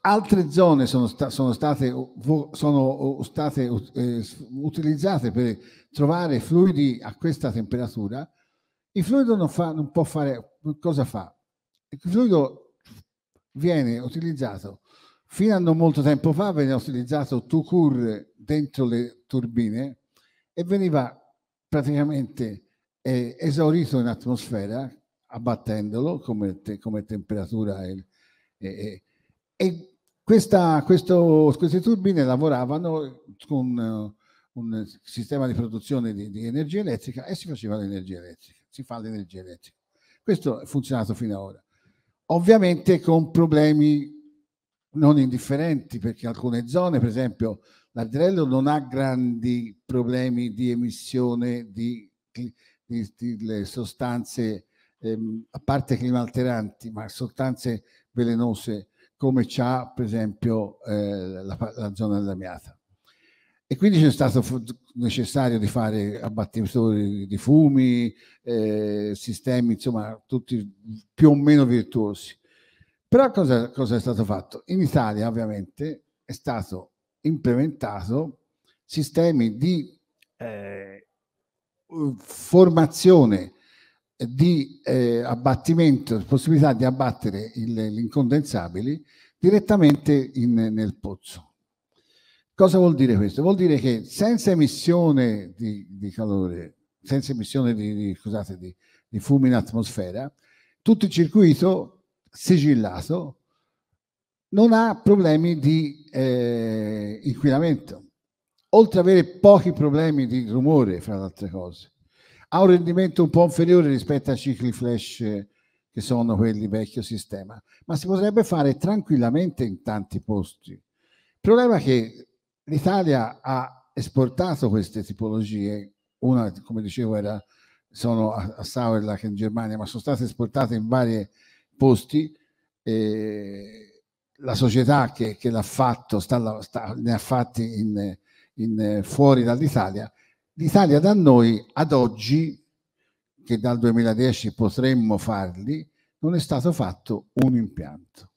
Altre zone sono, sta, sono state, sono state eh, utilizzate per trovare fluidi a questa temperatura. Il fluido non, fa, non può fare cosa fa? Il fluido viene utilizzato Fino a non molto tempo fa veniva utilizzato Tucur dentro le turbine e veniva praticamente eh, esaurito in atmosfera abbattendolo come, te, come temperatura. E, e, e questa, questo, queste turbine lavoravano con eh, un sistema di produzione di, di, energia elettrica e si faceva l'energia elettrica, si fa l'energia elettrica. Questo è funzionato fino ad ora. Ovviamente con problemi non indifferenti perché alcune zone, per esempio l'Adrello non ha grandi problemi di emissione di, di, di, di sostanze, ehm, a parte climalteranti, ma sostanze velenose come c'ha per esempio eh, la, la, zona della Miata. E quindi c'è stato necessario di fare abbattitori di fumi, eh, sistemi insomma tutti più o meno virtuosi. Però cosa, cosa è stato fatto? In Italia ovviamente è stato implementato sistemi di eh, formazione di eh, abbattimento, possibilità di abbattere gli incondensabili direttamente in, nel pozzo. Cosa vuol dire questo? Vuol dire che senza emissione di, di calore, senza emissione di, di, scusate, di, fumi in atmosfera, tutto il circuito sigillato, non ha problemi di eh, inquinamento, oltre ad avere pochi problemi di rumore, fra le altre cose. Ha un rendimento un po' inferiore rispetto ai cicli flash che sono quelli vecchio sistema, ma si potrebbe fare tranquillamente in tanti posti. Il problema è che l'Italia ha esportato queste tipologie, una come dicevo era, sono a, a Sauerlach in Germania, ma sono state esportate in varie posti. Eh, la società che, che l'ha fatto sta, sta, ne ha fatti in, in, fuori dall'Italia. L'Italia da noi ad oggi, che dal 2010 potremmo farli, non è stato fatto un impianto.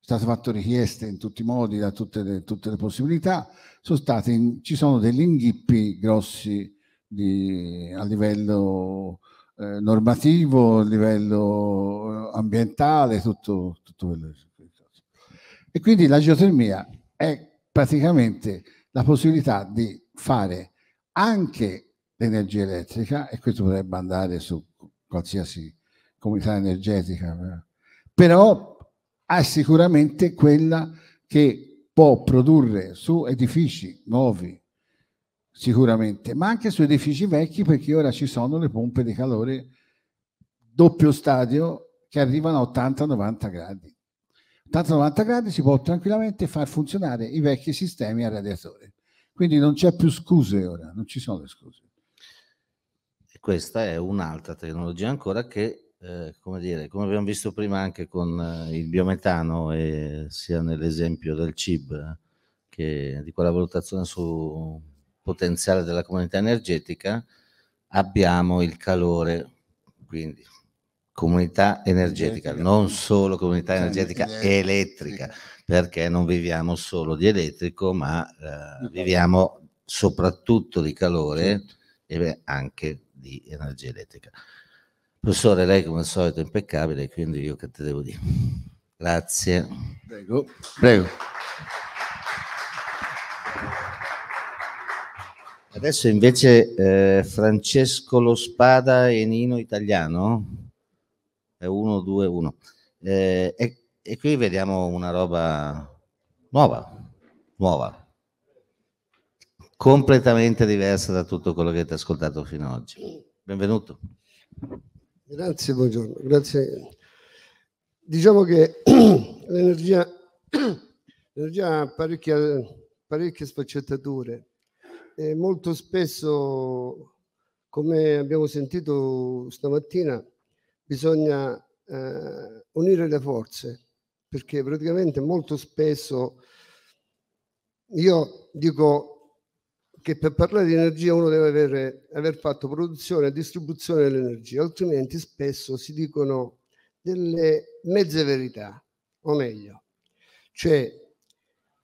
È stato fatto richieste in tutti i modi, da tutte le, tutte le possibilità, sono in, ci sono degli inghippi grossi di, a livello eh, normativo, a livello eh, ambientale, tutto, tutto quello. E quindi la geotermia è praticamente la possibilità di fare anche l'energia elettrica, e questo potrebbe andare su qualsiasi comunità energetica, eh. però è sicuramente quella che può produrre su edifici nuovi, sicuramente, ma anche su edifici vecchi perché ora ci sono le pompe di calore doppio stadio che arrivano a 80-90 gradi. 80-90 gradi si può tranquillamente far funzionare i vecchi sistemi a radiatore. Quindi non c'è più scuse ora, non ci sono le scuse. E questa è un'altra tecnologia ancora che, eh, come, dire, come abbiamo visto prima anche con eh, il biometano, e sia nell'esempio del CIB eh, che di quella valutazione su potenziale della comunità energetica, abbiamo il calore, quindi comunità energetica, non solo comunità energetica, elettrica, perché non viviamo solo di elettrico, ma eh, viviamo soprattutto di calore e anche di energia elettrica. Professore, lei come al solito è impeccabile, quindi io che te devo dire. Grazie. Prego. Prego. Adesso invece eh, Francesco Lo Spada e Nino Italiano, è 1, 2, 1. E qui vediamo una roba nuova, nuova, completamente diversa da tutto quello che avete ascoltato fino ad oggi. Benvenuto. Grazie, buongiorno. Grazie. Diciamo che l'energia, l'energia ha parecchie, parecchie sfaccettature eh, molto spesso, come abbiamo sentito stamattina, bisogna eh, unire le forze, perché praticamente molto spesso io dico che per parlare di energia uno deve avere, aver fatto produzione e distribuzione dell'energia, altrimenti spesso si dicono delle mezze verità, o meglio, cioè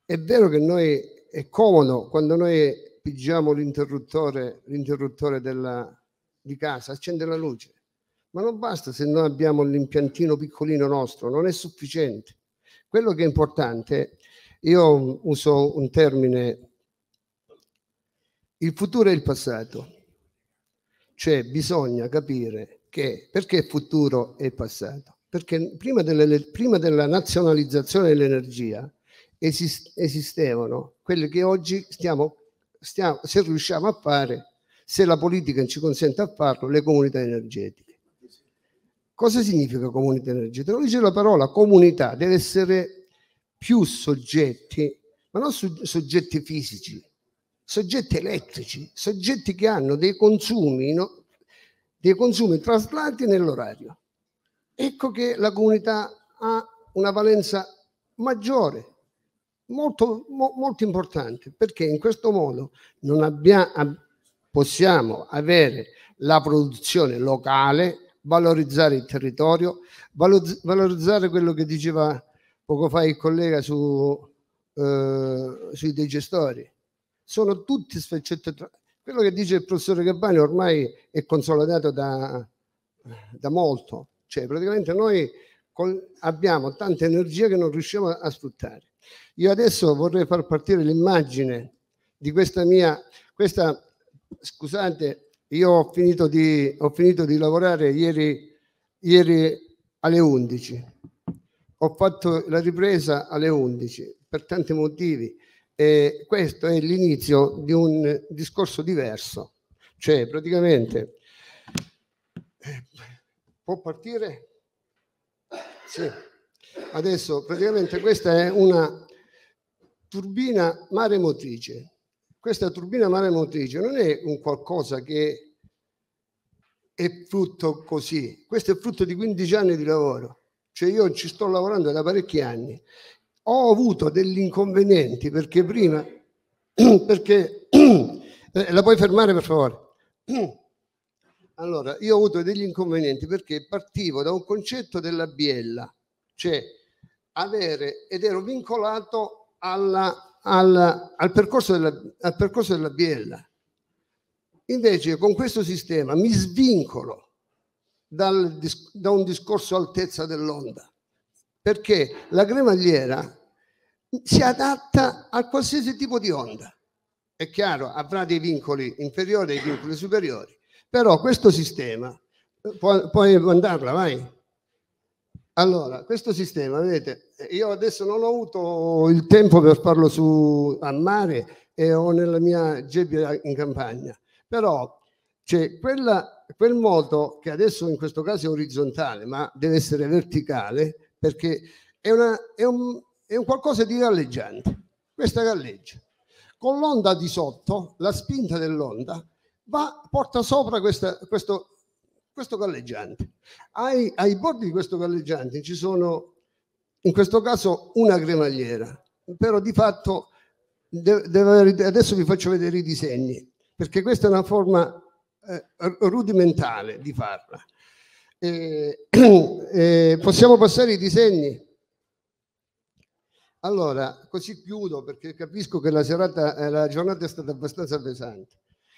è vero che noi è comodo quando noi pigiamo l'interruttore, l'interruttore della, di casa, accende la luce. Ma non basta se noi abbiamo l'impiantino piccolino nostro, non è sufficiente. Quello che è importante, io uso un termine, il futuro e il passato. Cioè bisogna capire che perché futuro e passato? Perché prima, delle, prima della nazionalizzazione dell'energia esistevano quelle che oggi stiamo stiamo, se riusciamo a fare, se la politica ci consente a farlo, le comunità energetiche. Cosa significa comunità energetica? Lo dice la parola comunità, deve essere più soggetti, ma non soggetti fisici, soggetti elettrici, soggetti che hanno dei consumi, no? dei consumi traslati nell'orario. Ecco che la comunità ha una valenza maggiore molto, mo, molto importante perché in questo modo non abbiamo, possiamo avere la produzione locale, valorizzare il territorio, valorizzare quello che diceva poco fa il collega su, eh, sui digestori. Sono tutti sfaccettatori. Quello che dice il professore Gabbani ormai è consolidato da, da molto, cioè praticamente noi con, abbiamo tanta energia che non riusciamo a, a sfruttare. Io adesso vorrei far partire l'immagine di questa mia, questa, scusate, io ho finito di, ho finito di lavorare ieri, ieri alle 11, ho fatto la ripresa alle 11 per tanti motivi e questo è l'inizio di un discorso diverso, cioè praticamente eh, può partire? Sì. Adesso praticamente questa è una turbina maremotrice. Questa turbina maremotrice non è un qualcosa che è frutto così, questo è frutto di 15 anni di lavoro. Cioè io ci sto lavorando da parecchi anni. Ho avuto degli inconvenienti perché prima, perché eh, la puoi fermare per favore? Allora, io ho avuto degli inconvenienti perché partivo da un concetto della biella cioè avere ed ero vincolato alla, alla, al, percorso della, al percorso della biella. Invece con questo sistema mi svincolo dal, da un discorso altezza dell'onda, perché la cremagliera si adatta a qualsiasi tipo di onda. È chiaro, avrà dei vincoli inferiori e dei vincoli superiori, però questo sistema, eh, puoi, puoi mandarla, vai. Allora, questo sistema, vedete, io adesso non ho avuto il tempo per farlo su, a mare e ho nella mia gebbia in campagna, però c'è quella, quel moto che adesso in questo caso è orizzontale, ma deve essere verticale perché è, una, è, un, è un qualcosa di galleggiante. Questa galleggia. Con l'onda di sotto, la spinta dell'onda va, porta sopra questa, questo questo galleggiante. Ai, ai bordi di questo galleggiante ci sono, in questo caso, una cremagliera, però di fatto deve, deve, adesso vi faccio vedere i disegni, perché questa è una forma eh, rudimentale di farla. Eh, eh, possiamo passare i disegni? Allora, così chiudo perché capisco che la, serata, eh, la giornata è stata abbastanza pesante.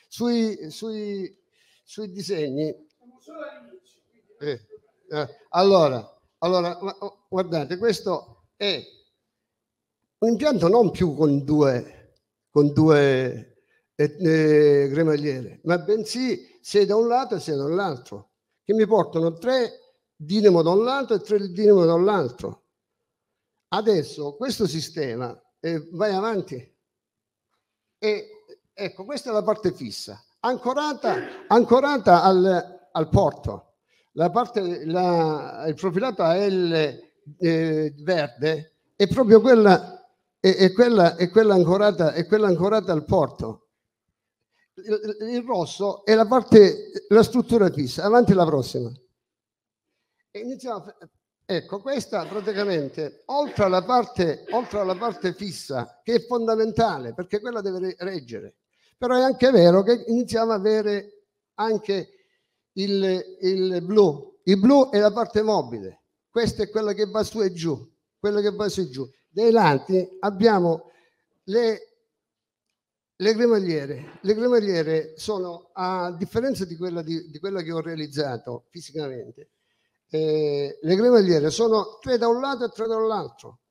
Sui, sui, sui disegni Solo eh, allora, allora, oh, guardate, questo è un impianto non più con due, con due eh, cremagliere, eh, ma bensì sia da un lato e sia dall'altro, che mi portano tre dinamo da un lato e tre dinamo dall'altro. Adesso questo sistema eh, vai avanti e ecco, questa è la parte fissa, ancorata, ancorata al, al porto. La parte, la, il profilato L eh, verde è proprio quella, è, è quella, è quella, ancorata, è quella ancorata al porto. Il, il rosso è la parte, la struttura fissa. Avanti la prossima. iniziamo Ecco, questa praticamente, oltre alla, parte, oltre alla, parte, fissa, che è fondamentale, perché quella deve reggere, però è anche vero che iniziamo a avere anche il, il blu. Il blu è la parte mobile, questa è quella che va su e giù, quella che va su e giù. Dei lati abbiamo le, le cremagliere. Le cremagliere sono, a differenza di quella, di, di quella che ho realizzato fisicamente, eh, le cremagliere sono tre da un lato e tre dall'altro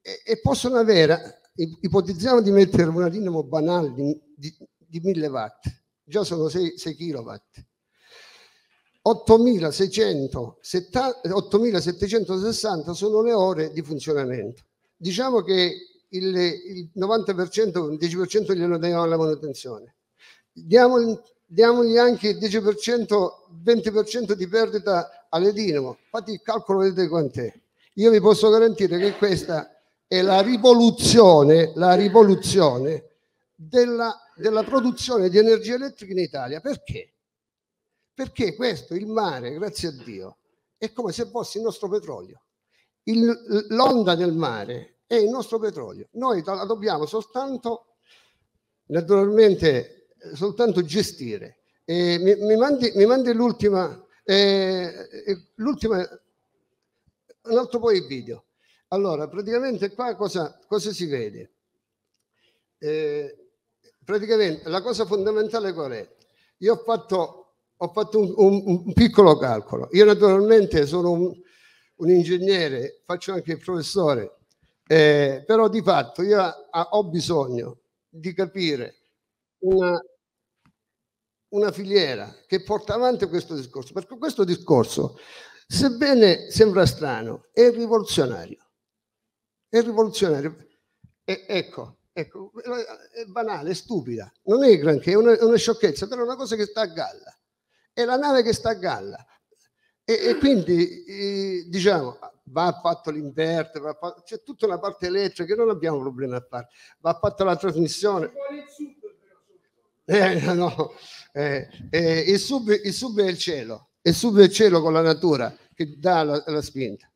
e, e, possono avere, ipotizziamo di mettere una dinamo banale di, di, di 1000 watt, già sono 6, 6 kilowatt 8.760 sono le ore di funzionamento. Diciamo che il, il 90%, il 10% glielo diamo alla manutenzione. Diamo, diamogli anche il 10%, 20% di perdita alle dinamo. Fate il calcolo, vedete quant'è. Io vi posso garantire che questa è la rivoluzione, la rivoluzione della, della produzione di energia elettrica in Italia. Perché? Perché questo, il mare, grazie a Dio, è come se fosse il nostro petrolio. Il, l'onda del mare è il nostro petrolio. Noi la dobbiamo soltanto, naturalmente, eh, soltanto gestire. Eh, mi, mi, mandi, mi, mandi, l'ultima, eh, eh l'ultima, un altro po' il video. Allora, praticamente qua cosa, cosa si vede? Eh, praticamente la cosa fondamentale qual è? Io ho fatto ho fatto un, un, un piccolo calcolo. Io naturalmente sono un, un ingegnere, faccio anche il professore, eh, però di fatto io ah, ah, ho bisogno di capire una, una filiera che porta avanti questo discorso, perché questo discorso, sebbene sembra strano, è rivoluzionario. È rivoluzionario. E, ecco, ecco, è banale, è stupida, non è granché, è una, è una sciocchezza, però è una cosa che sta a galla è la nave che sta a galla. E, e quindi diciamo va fatto l'inverter, fatto... c'è tutta una parte elettrica, non abbiamo problemi a fare, va fatta la trasmissione. Eh, no, eh, eh, il, sub, il, sub, è il cielo, il sub è il cielo con la natura che dà la, la spinta.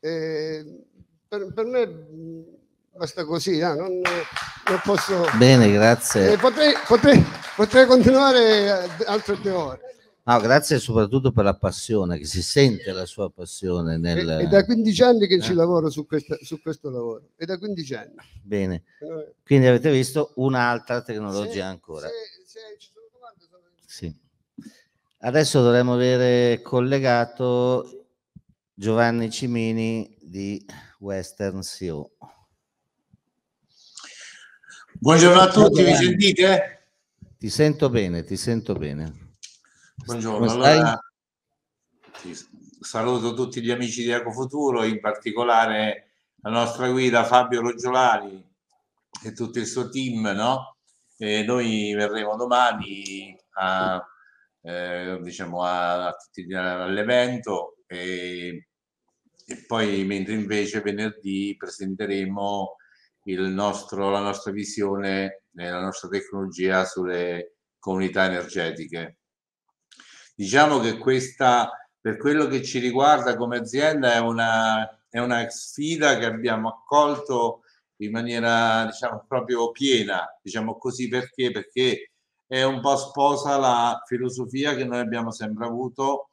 Eh, per, per me basta così, eh? non, non, posso... Bene, grazie. Eh, potrei, potrei, potrei, continuare altre due ore. No, grazie soprattutto per la passione, che si sente la sua passione. Nel... È, è da 15 anni che eh. ci lavoro su, questa, su, questo lavoro, è da 15 anni. Bene, eh. quindi avete visto un'altra tecnologia se, ancora. Se, se ci sono domande... Sono... Sì. Adesso dovremmo avere collegato Giovanni Cimini di Western CEO. Buongiorno a tutti, mi sentite? Ti sento bene, ti sento bene. Buongiorno, allora, saluto tutti gli amici di Ecofuturo, in particolare la nostra guida Fabio Roggiolari e tutto il suo team, no? E noi verremo domani a, eh, diciamo a, all'evento e, e poi mentre invece venerdì presenteremo il nostro, la nostra visione e la nostra tecnologia sulle comunità energetiche. Diciamo che questa, per quello che ci riguarda come azienda, è una, è una sfida che abbiamo accolto in maniera diciamo proprio piena, diciamo così perché? Perché è un po' sposa la filosofia che noi abbiamo sempre avuto,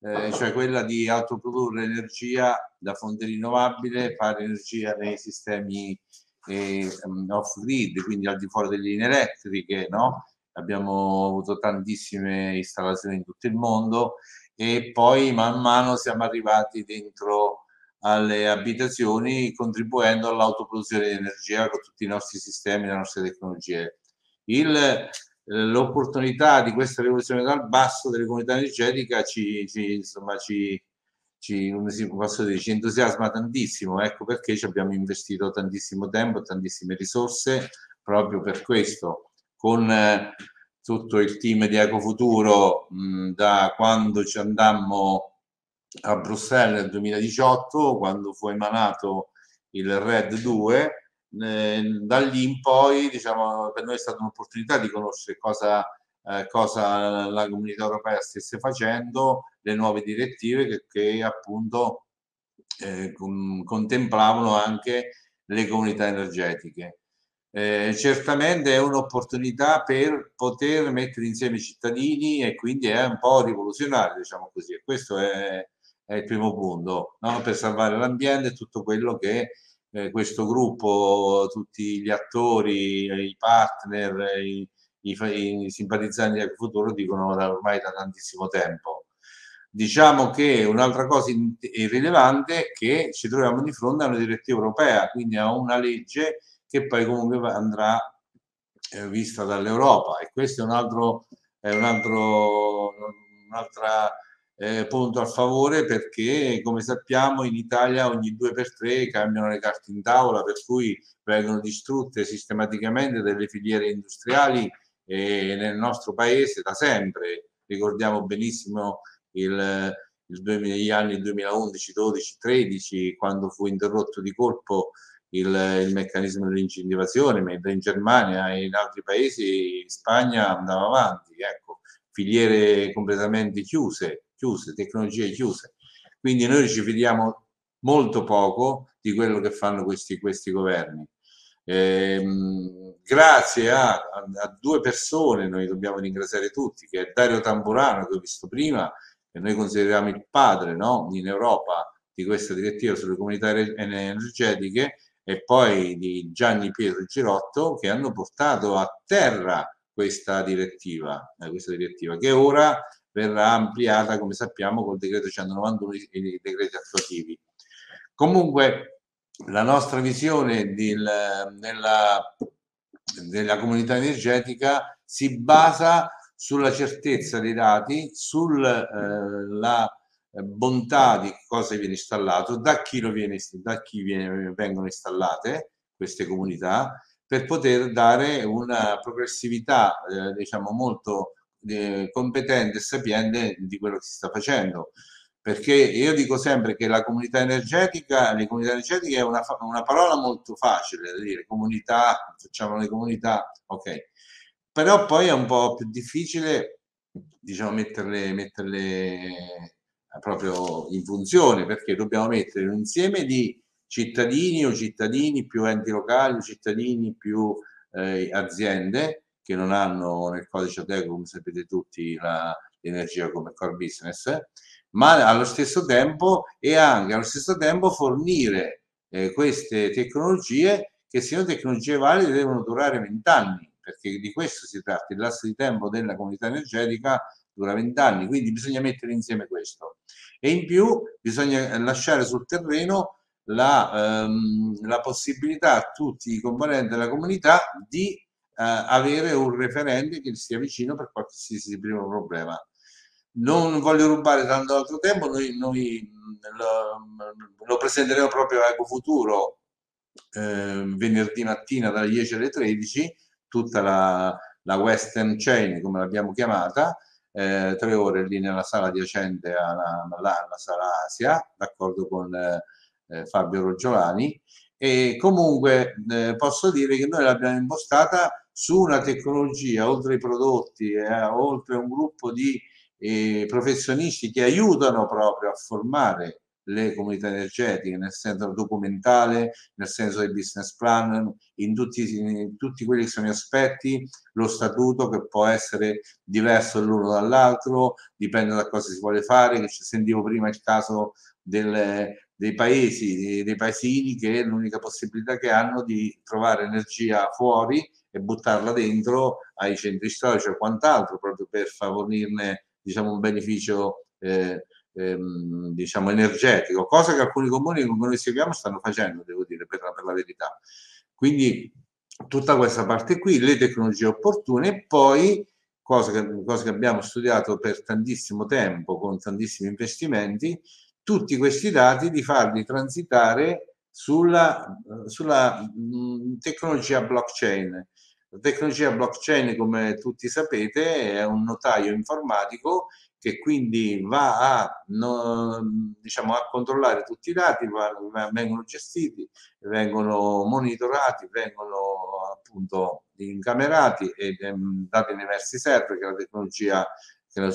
eh, cioè quella di autoprodurre energia da fonte rinnovabile, fare energia nei sistemi eh, off grid, quindi al di fuori delle linee elettriche, no? abbiamo avuto tantissime installazioni in tutto il mondo e poi man mano siamo arrivati dentro alle abitazioni contribuendo all'autoproduzione di energia con tutti i nostri sistemi, le nostre tecnologie. Il, eh, l'opportunità di questa rivoluzione dal basso delle comunità energetiche ci, ci, insomma, ci, ci, dire, ci entusiasma tantissimo, ecco perché ci abbiamo investito tantissimo tempo, tantissime risorse proprio per questo. Con eh, tutto il team di Ecofuturo mh, da quando ci andammo a Bruxelles nel 2018, quando fu emanato il RED 2, eh, da lì in poi diciamo, per noi è stata un'opportunità di conoscere cosa eh, cosa la comunità europea stesse facendo, le nuove direttive che, che appunto eh, com- contemplavano anche le comunità energetiche. Eh, certamente è un'opportunità per poter mettere insieme i cittadini e quindi è un po' rivoluzionario, diciamo così, e questo è, è il primo punto, no? per salvare l'ambiente e tutto quello che eh, questo gruppo, tutti gli attori, i partner, i, i, i simpatizzanti del futuro dicono ormai da tantissimo tempo. Diciamo che un'altra cosa irrilevante è che ci troviamo di fronte a una direttiva europea, quindi a una legge che poi comunque andrà eh, vista dall'Europa e questo è un altro, è un altro un'altra, eh, punto a favore perché come sappiamo in Italia ogni due per tre cambiano le carte in tavola per cui vengono distrutte sistematicamente delle filiere industriali e nel nostro paese da sempre. Ricordiamo benissimo il, il 2000, gli anni 2011, 12, 13, quando fu interrotto di colpo il, il meccanismo dell'incentivazione, mentre in Germania e in altri paesi, in Spagna andava avanti, ecco, filiere completamente chiuse, chiuse, tecnologie chiuse. Quindi noi ci fidiamo molto poco di quello che fanno questi, questi governi. Eh, grazie a, a, due persone noi dobbiamo ringraziare tutti, che è Dario Tamburano che ho visto prima, che noi consideriamo il padre no? in Europa di questa direttiva sulle comunità energetiche, e poi di Gianni Pietro Girotto che hanno portato a terra questa direttiva, eh, questa direttiva che ora verrà ampliata, come sappiamo, col decreto 191 e i decreti attuativi. Comunque la nostra visione del, della, della comunità energetica si basa sulla certezza dei dati, sulla eh, bontà di cosa viene installato, da chi, viene, da chi viene, vengono installate queste comunità, per poter dare una progressività eh, diciamo molto eh, competente e sapiente di quello che si sta facendo perché io dico sempre che la comunità energetica, le comunità energetiche è una, una parola molto facile da dire, comunità, facciamo le comunità, ok, però poi è un po' più difficile diciamo, metterle, metterle eh, proprio in funzione, perché dobbiamo mettere un insieme di cittadini o cittadini più enti locali o cittadini più eh, aziende che non hanno nel codice ATECO, come sapete tutti, la, l'energia come core business ma allo stesso tempo e anche allo stesso tempo fornire eh, queste tecnologie che siano tecnologie valide devono durare vent'anni, perché di questo si tratta, il lasso di tempo della comunità energetica dura vent'anni, quindi bisogna mettere insieme questo. E in più bisogna lasciare sul terreno la, ehm, la possibilità a tutti i componenti della comunità di eh, avere un referente che sia vicino per qualsiasi primo problema non voglio rubare tanto altro tempo, noi, noi mm, lo, mm, lo, presenteremo proprio a Ecofuturo eh, venerdì mattina dalle 10 alle 13, tutta la, la Western Chain, come l'abbiamo chiamata, eh, tre ore lì nella sala adiacente alla, alla, alla sala Asia, d'accordo con eh, Fabio Roggiolani. E comunque eh, posso dire che noi l'abbiamo impostata su una tecnologia, oltre ai prodotti, eh, oltre a un gruppo di eh, professionisti che aiutano proprio a formare le comunità energetiche nel senso documentale, nel senso del business plan, in tutti, in tutti quelli che sono gli aspetti, lo statuto che può essere diverso l'uno dall'altro, dipende da cosa si vuole fare, che sentivo prima il caso del, dei paesi, dei, dei paesini che l'unica possibilità che hanno di trovare energia fuori e buttarla dentro ai centri storici o quant'altro proprio per favorirne diciamo, un beneficio eh, ehm, diciamo, energetico, cosa che alcuni comuni come noi seguiamo stanno facendo, devo dire, per la, per la verità. Quindi tutta questa parte qui, le tecnologie opportune e poi cosa che, cosa che abbiamo studiato per tantissimo tempo con tantissimi investimenti, tutti questi dati di farli transitare sulla, sulla mh, mm, tecnologia blockchain la tecnologia blockchain, come tutti sapete, è un notaio informatico che quindi va a, no, diciamo, a controllare tutti i dati, va, vengono gestiti, vengono monitorati, vengono appunto incamerati e ehm, mm, dati nei diversi server che la tecnologia che la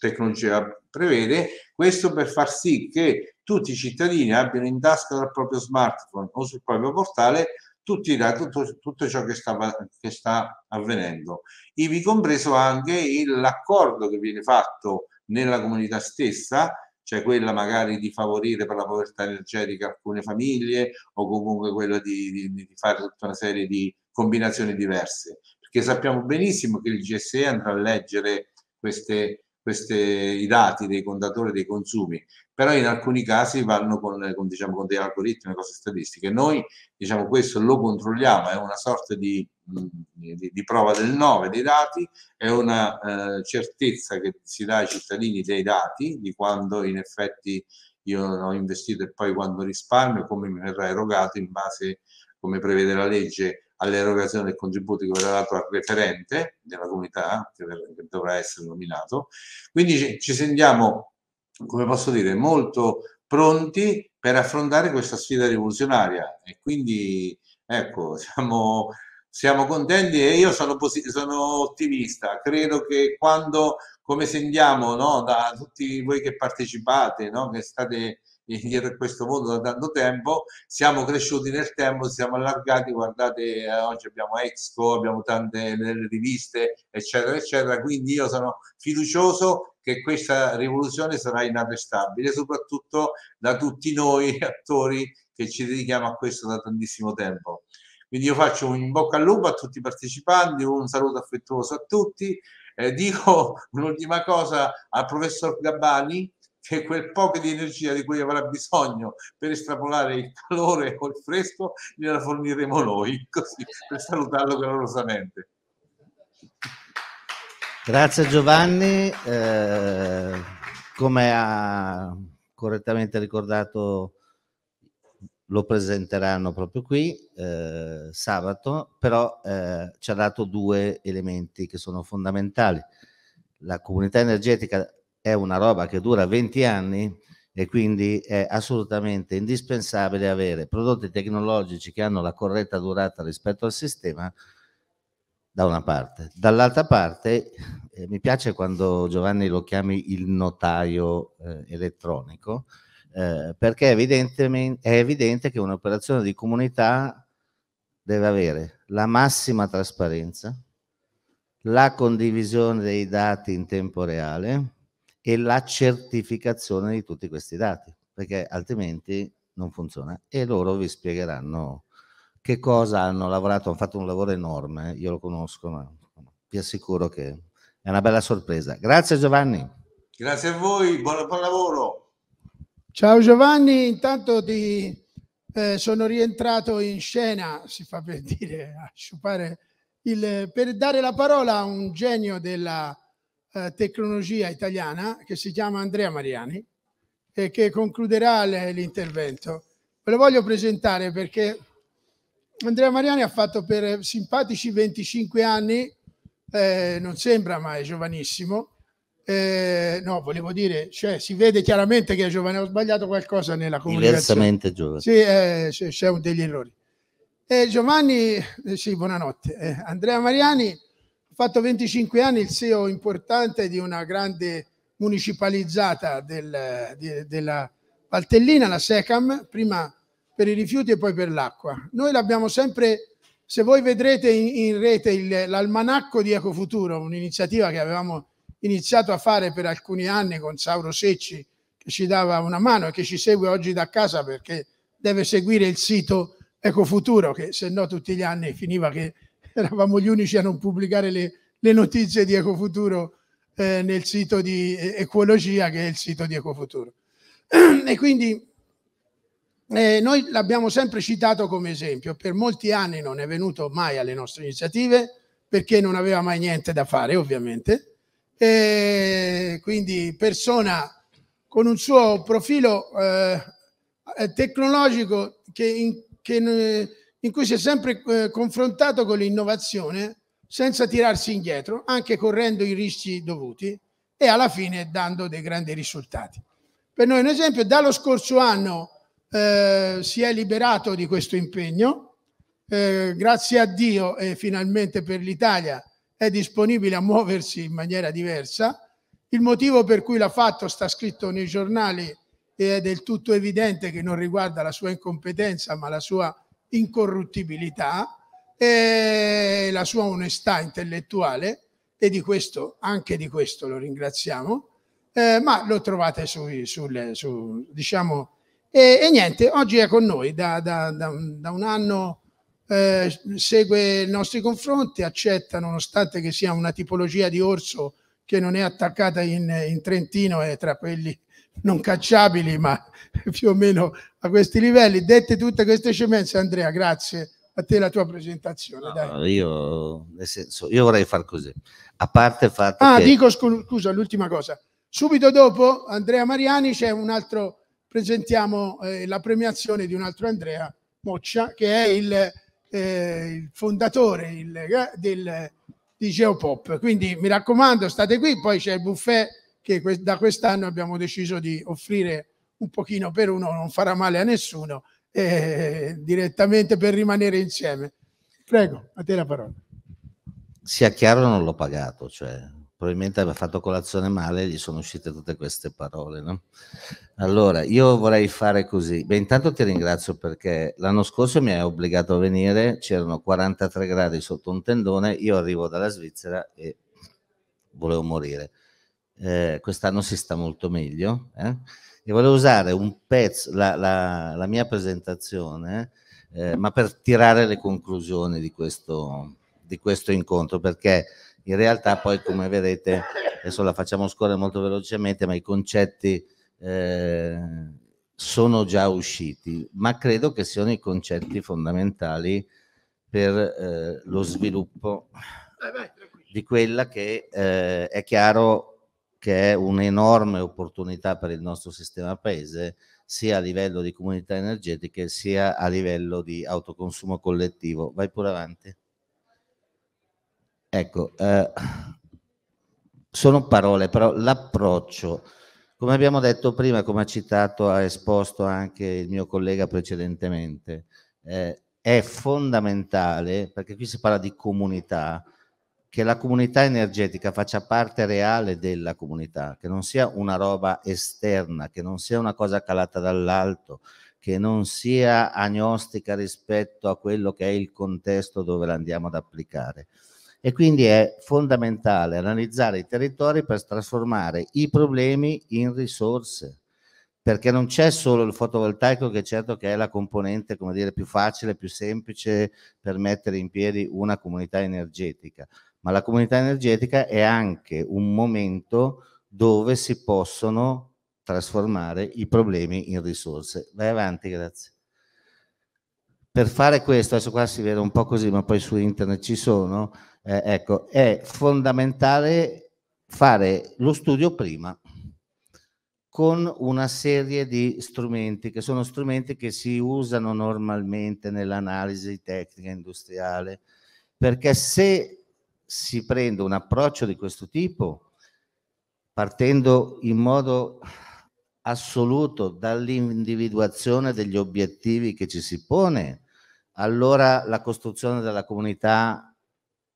tecnologia prevede, questo per far sì che tutti i cittadini abbiano in tasca dal proprio smartphone o sul proprio portale tutti, tutto, tutto ciò che stava, che sta avvenendo, ivi compreso anche l'accordo che viene fatto nella comunità stessa, cioè quella magari di favorire per la povertà energetica alcune famiglie o comunque quella di, di, di fare tutta una serie di combinazioni diverse, perché sappiamo benissimo che il GSE andrà a leggere queste queste, i dati dei contatori dei consumi, però in alcuni casi vanno con, con, diciamo, con degli algoritmi, cose statistiche. Noi diciamo, questo lo controlliamo, è una sorta di, mm, di, di prova del 9 dei dati, è una eh, certezza che si dà ai cittadini dei dati, di quando in effetti io ho investito e poi quando risparmio, come mi verrà erogato in base, come prevede la legge, all'erogazione del contributo che verrà dato al referente della comunità che, dovrà essere nominato. Quindi ci sentiamo, come posso dire, molto pronti per affrontare questa sfida rivoluzionaria e quindi ecco, siamo, siamo contenti e io sono, sono, ottimista, credo che quando, come sentiamo no, da tutti voi che partecipate, no, che state in questo mondo da tanto tempo, siamo cresciuti nel tempo, siamo allargati, guardate eh, oggi abbiamo Expo, abbiamo tante riviste, eccetera, eccetera, quindi io sono fiducioso che questa rivoluzione sarà inarrestabile, soprattutto da tutti noi attori che ci dedichiamo a questo da tantissimo tempo. Quindi io faccio un in bocca al lupo a tutti i partecipanti, un saluto affettuoso a tutti. Eh, dico un'ultima cosa al professor Gabbani, che quel poco di energia di cui avrà bisogno per estrapolare il calore o il fresco gliela forniremo noi, così per salutarlo calorosamente. Grazie Giovanni, eh, come ha correttamente ricordato lo presenteranno proprio qui eh, sabato, però eh, ci ha dato due elementi che sono fondamentali. La comunità energetica è una roba che dura 20 anni e quindi è assolutamente indispensabile avere prodotti tecnologici che hanno la corretta durata rispetto al sistema da una parte. Dall'altra parte eh, mi piace quando Giovanni lo chiami il notaio eh, elettronico eh, perché è evidente, è evidente che un'operazione di comunità deve avere la massima trasparenza, la condivisione dei dati in tempo reale, e la certificazione di tutti questi dati, perché altrimenti non funziona. E loro vi spiegheranno che cosa hanno lavorato, hanno fatto un lavoro enorme, io lo conosco, ma vi assicuro che è una bella sorpresa. Grazie Giovanni. Grazie a voi, buon, buon lavoro. Ciao Giovanni, intanto ti, eh, sono rientrato in scena, si fa per dire, a sciupare il, per dare la parola a un genio della eh, tecnologia italiana che si chiama Andrea Mariani e che concluderà l'intervento. Ve lo voglio presentare perché Andrea Mariani ha fatto per simpatici 25 anni, eh, non sembra ma è giovanissimo, eh, no, volevo dire, cioè, si vede chiaramente che è giovane, ho sbagliato qualcosa nella comunicazione. Diversamente giovane. Sì, eh, c'è, degli errori. Eh, Giovanni, eh, sì, buonanotte. Eh, Andrea Mariani fatto 25 anni il CEO importante di una grande municipalizzata del, di, della Valtellina, la SECAM, prima per i rifiuti e poi per l'acqua. Noi l'abbiamo sempre, se voi vedrete in, in rete l'almanacco di Ecofuturo, un'iniziativa che avevamo iniziato a fare per alcuni anni con Sauro Secci, che ci dava una mano e che ci segue oggi da casa perché deve seguire il sito Ecofuturo, che se no tutti gli anni finiva che eravamo gli unici a non pubblicare le, le notizie di Ecofuturo eh, nel sito di Ecologia, che è il sito di Ecofuturo. e quindi eh, noi l'abbiamo sempre citato come esempio, per molti anni non è venuto mai alle nostre iniziative perché non aveva mai niente da fare, ovviamente. E quindi persona con un suo profilo eh, tecnologico che, in, che eh, in cui si è sempre eh, confrontato con l'innovazione senza tirarsi indietro, anche correndo i rischi dovuti e alla fine dando dei grandi risultati. Per noi un esempio, dallo scorso anno eh, si è liberato di questo impegno, eh, grazie a Dio e finalmente per l'Italia è disponibile a muoversi in maniera diversa. Il motivo per cui l'ha fatto sta scritto nei giornali e è del tutto evidente che non riguarda la sua incompetenza ma la sua incorruttibilità e la sua onestà intellettuale e di questo, anche di questo lo ringraziamo, eh, ma lo trovate sui, sulle, su, diciamo, e, e, niente, oggi è con noi da, da, da, da un anno, eh, segue i nostri confronti, accetta nonostante che sia una tipologia di orso che non è attaccata in, in Trentino e tra quelli non cacciabili, ma più o meno a questi livelli. Dette tutte queste scemenze, Andrea, grazie a te la tua presentazione. No, io, senso, io, vorrei far così. A parte il fatto Ah, che... dico scusa, l'ultima cosa. Subito dopo Andrea Mariani c'è un altro, presentiamo eh, la premiazione di un altro Andrea Moccia, che è il, eh, il fondatore il, eh, del, di Geopop. Quindi mi raccomando, state qui, poi c'è il buffet che da quest'anno abbiamo deciso di offrire un pochino per uno, non farà male a nessuno, eh, direttamente per rimanere insieme. Prego, a te la parola. Sia chiaro, non l'ho pagato, cioè probabilmente aveva fatto colazione male e gli sono uscite tutte queste parole. No? Allora, io vorrei fare così. Beh, intanto ti ringrazio perché l'anno scorso mi hai obbligato a venire, c'erano 43 gradi sotto un tendone, io arrivo dalla Svizzera e volevo morire eh, quest'anno si sta molto meglio. Eh? E volevo usare un pezzo, la, la, la mia presentazione, eh, ma per tirare le conclusioni di questo, di questo incontro, perché in realtà poi, come vedete, adesso la facciamo scorrere molto velocemente, ma i concetti eh, sono già usciti, ma credo che siano i concetti fondamentali per eh, lo sviluppo di quella che eh, è chiaro che è un'enorme opportunità per il nostro sistema paese, sia a livello di comunità energetiche sia a livello di autoconsumo collettivo. Vai pure avanti. Ecco, eh, sono parole, però l'approccio, come abbiamo detto prima, come ha citato, ha esposto anche il mio collega precedentemente, eh, è fondamentale perché qui si parla di comunità che la comunità energetica faccia parte reale della comunità, che non sia una roba esterna, che non sia una cosa calata dall'alto, che non sia agnostica rispetto a quello che è il contesto dove la andiamo ad applicare. E quindi è fondamentale analizzare i territori per trasformare i problemi in risorse, perché non c'è solo il fotovoltaico che certo che è la componente dire, più facile, più semplice per mettere in piedi una comunità energetica ma la comunità energetica è anche un momento dove si possono trasformare i problemi in risorse. Vai avanti, grazie. Per fare questo, adesso qua si vede un po' così, ma poi su internet ci sono, eh, ecco, è fondamentale fare lo studio prima con una serie di strumenti che sono strumenti che si usano normalmente nell'analisi tecnica industriale, perché se si prende un approccio di questo tipo partendo in modo assoluto dall'individuazione degli obiettivi che ci si pone, allora la costruzione della comunità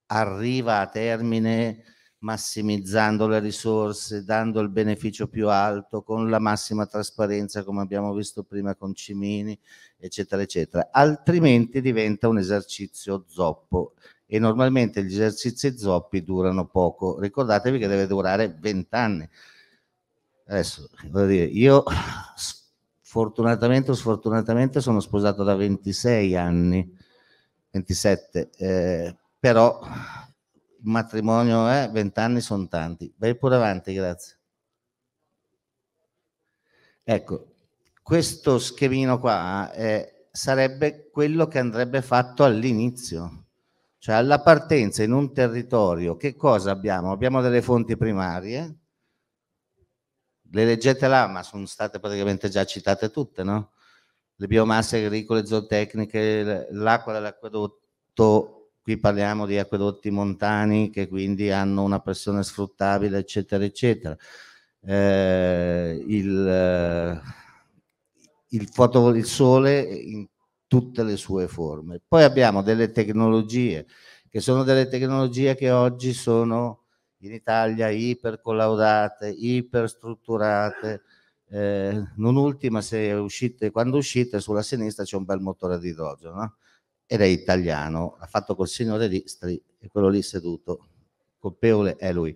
arriva a termine massimizzando le risorse, dando il beneficio più alto, con la massima trasparenza, come abbiamo visto prima con Cimini, eccetera, eccetera. Altrimenti diventa un esercizio zoppo e normalmente gli esercizi zoppi durano poco. Ricordatevi che deve durare 20 anni. Adesso, dire, io fortunatamente o sfortunatamente sono sposato da 26 anni, 27, eh, però il matrimonio è eh, 20 anni sono tanti. Vai pure avanti, grazie. Ecco, questo schemino qua eh, sarebbe quello che andrebbe fatto all'inizio cioè alla partenza in un territorio che cosa abbiamo? Abbiamo delle fonti primarie, le leggete là, ma sono state praticamente già citate tutte, no? Le biomasse agricole, zootecniche, l'acqua dell'acquedotto, qui parliamo di acquedotti montani che quindi hanno una pressione sfruttabile, eccetera, eccetera. Eh, il, il, foto, il, sole in tutte le sue forme. Poi abbiamo delle tecnologie, che sono delle tecnologie che oggi sono in Italia iper ipercollaudate, iperstrutturate. Eh, non ultima, se uscite, quando uscite sulla sinistra c'è un bel motore di idrogeno, no? ed è italiano, ha fatto col signore Listri, e quello lì seduto, colpevole è lui.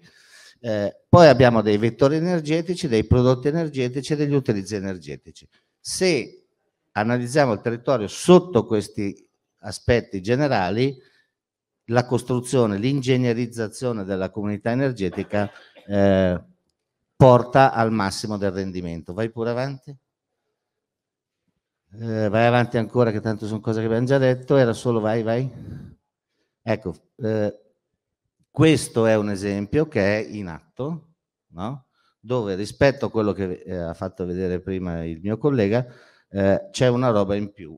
Eh, poi abbiamo dei vettori energetici, dei prodotti energetici e degli utilizzi energetici. Se analizziamo il territorio sotto questi aspetti generali, la costruzione, l'ingegnerizzazione della comunità energetica eh, porta al massimo del rendimento. Vai pure avanti. Eh, vai avanti ancora, che tanto sono cose che abbiamo già detto, era solo vai, vai. Ecco, eh, questo è un esempio che è in atto, no? dove rispetto a quello che eh, ha fatto vedere prima il mio collega, eh, c'è una roba in più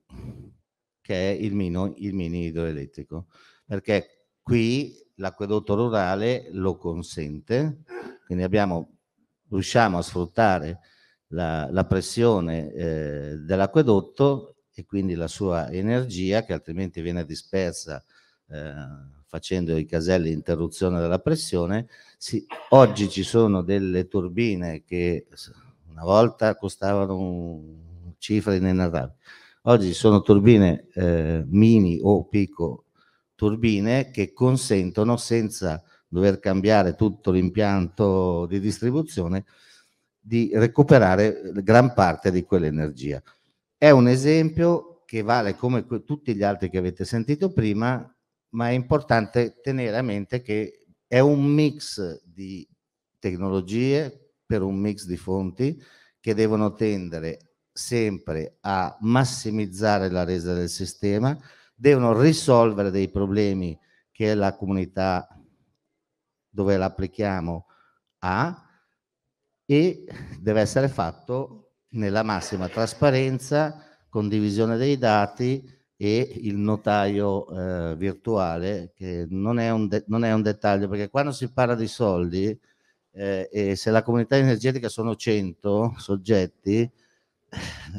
che è il, mino, il mini idroelettrico, perché qui l'acquedotto rurale lo consente, quindi abbiamo, riusciamo a sfruttare la, la pressione eh, dell'acquedotto e quindi la sua energia che altrimenti viene dispersa eh, facendo i caselli interruzione della pressione. Si, oggi ci sono delle turbine che una volta costavano un, cifre inenarrabili. Oggi sono turbine eh, mini o picco turbine che consentono senza dover cambiare tutto l'impianto di distribuzione di recuperare gran parte di quell'energia. È un esempio che vale come tutti gli altri che avete sentito prima, ma è importante tenere a mente che è un mix di tecnologie per un mix di fonti che devono tendere sempre a massimizzare la resa del sistema, devono risolvere dei problemi che la comunità dove l'applichiamo ha e deve essere fatto nella massima trasparenza, condivisione dei dati e il notaio eh, virtuale, che non è, non è, un dettaglio, perché quando si parla di soldi, eh, e se la comunità energetica sono 100 soggetti,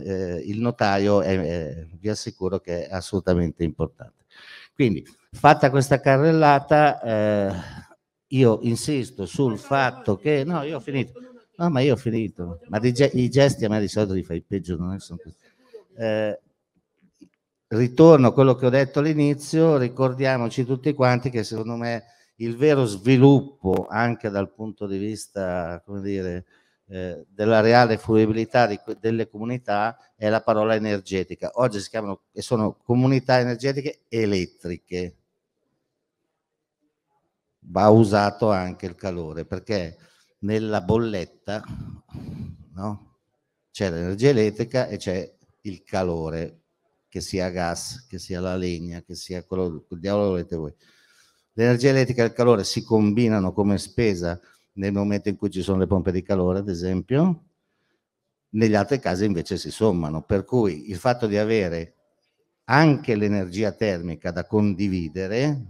eh, il notaio è, eh, vi assicuro che è assolutamente importante. Quindi, fatta questa carrellata, eh, io insisto sul fatto che... No, io ho finito. No, ma io ho finito. Ma ge- i gesti a me di solito li fai peggio, non sono eh, Ritorno a quello che ho detto all'inizio, ricordiamoci tutti quanti che secondo me il vero sviluppo anche dal punto di vista, come dire, eh, della reale fruibilità di, delle comunità è la parola energetica. Oggi si chiamano e sono comunità energetiche elettriche. Va usato anche il calore perché nella bolletta no, c'è l'energia elettrica e c'è il calore, che sia gas, che sia la legna, che sia quello che diavolo volete voi. L'energia elettrica e il calore si combinano come spesa nel momento in cui ci sono le pompe di calore, ad esempio, negli altri casi invece si sommano, per cui il fatto di avere anche l'energia termica da condividere,